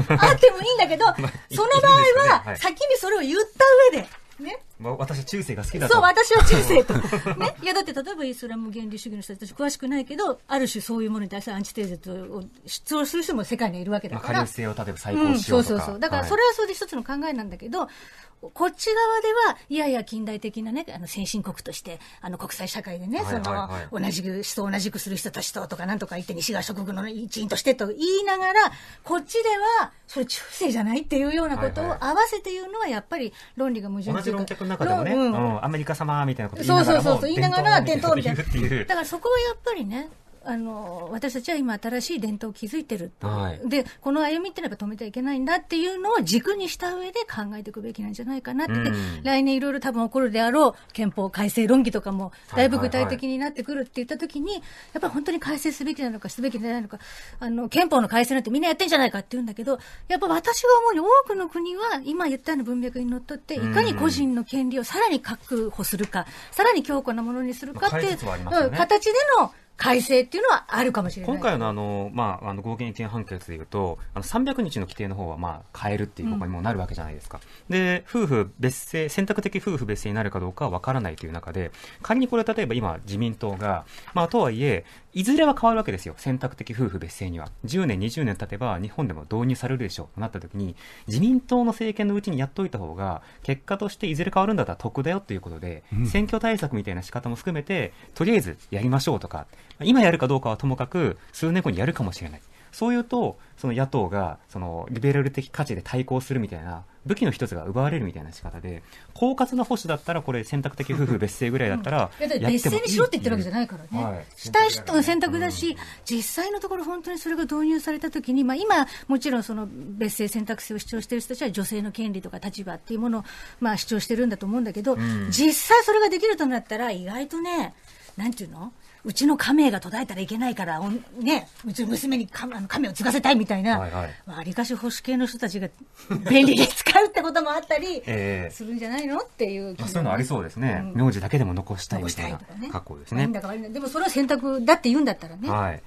えがあってもいいんだけど、まあ、その場合は、先にそれを言った上で、ね、私は中世が好きだとそう私は中世と、ね、いやだって例えばイスラム原理主義の人たち詳しくないけどある種そういうものに対するアンチテーゼを主張する人も世界にいるわけだから、まあ、性を例えば最高しようとか、うん、そうそうそうだからそれはそれで一つの考えなんだけど、はいこっち側では、いやいや、近代的なね、あの先進国として、あの国際社会でね、はいはいはい、その、同じく、人を同じくする人たちととか、なんとか言って、西側諸国の一員としてと言いながら、こっちでは、それ中世じゃないっていうようなことを合わせて言うのは、やっぱり論理が矛盾する。同じの中でもね、うん、アメリカ様みたいなこと言いながらそうそうそう言いながら点灯みたいなだからそこはやっぱりねあの私たちは今、新しい伝統を築いてる、はい、でこの歩みっていうのは止めてはいけないんだっていうのを軸にした上で考えていくべきなんじゃないかなって、うん、来年いろいろ多分起こるであろう憲法改正論議とかも、だいぶ具体的になってくるって言ったときに、はいはいはい、やっぱり本当に改正すべきなのか、すべきじゃないのかあの、憲法の改正なんてみんなやってんじゃないかって言うんだけど、やっぱ私が思うに、多くの国は今言ったような文脈にのっとって、いかに個人の権利をさらに確保するか、さらに強固なものにするかっていう、ね、形での。改正っていうのはあるかもしれない今回のあの、まあ、あの合憲違判決でいうとあの300日の規定の方はまあ変えるっていうことにもなるわけじゃないですか、うん、で夫婦別姓選択的夫婦別姓になるかどうかは分からないという中で仮にこれ例えば今自民党が、まあ、とはいえいずれは変わるわけですよ。選択的夫婦別姓には。10年、20年経てば日本でも導入されるでしょうとなった時に、自民党の政権のうちにやっといた方が、結果としていずれ変わるんだったら得だよということで、うん、選挙対策みたいな仕方も含めて、とりあえずやりましょうとか、今やるかどうかはともかく、数年後にやるかもしれない。そういうと、その野党が、その、リベラル的価値で対抗するみたいな、武器の一つが奪われるみたいな仕方で、狡猾な保守だったら、これ、選択的夫婦別姓ぐらいだったら、別姓にしろって言ってるわけじゃないからね、したい人が選択だし、実際のところ、本当にそれが導入されたときに、まあ、今、もちろんその別姓選択肢を主張している人たちは、女性の権利とか立場っていうものをまあ主張してるんだと思うんだけど、実際それができるとなったら、意外とね、なんていうのうちの亀が途絶えたらいけないから、ね、うちの娘に亀あの亀を継がせたいみたいな、はいはい、わかし保守系の人たちが便利に使うってこともあったり するんじゃないのっていう、まあ、そういうのありそうですね、名字だけでも残したいみたいな格好ですね。でもそれは選択だって言うんだったらね。はい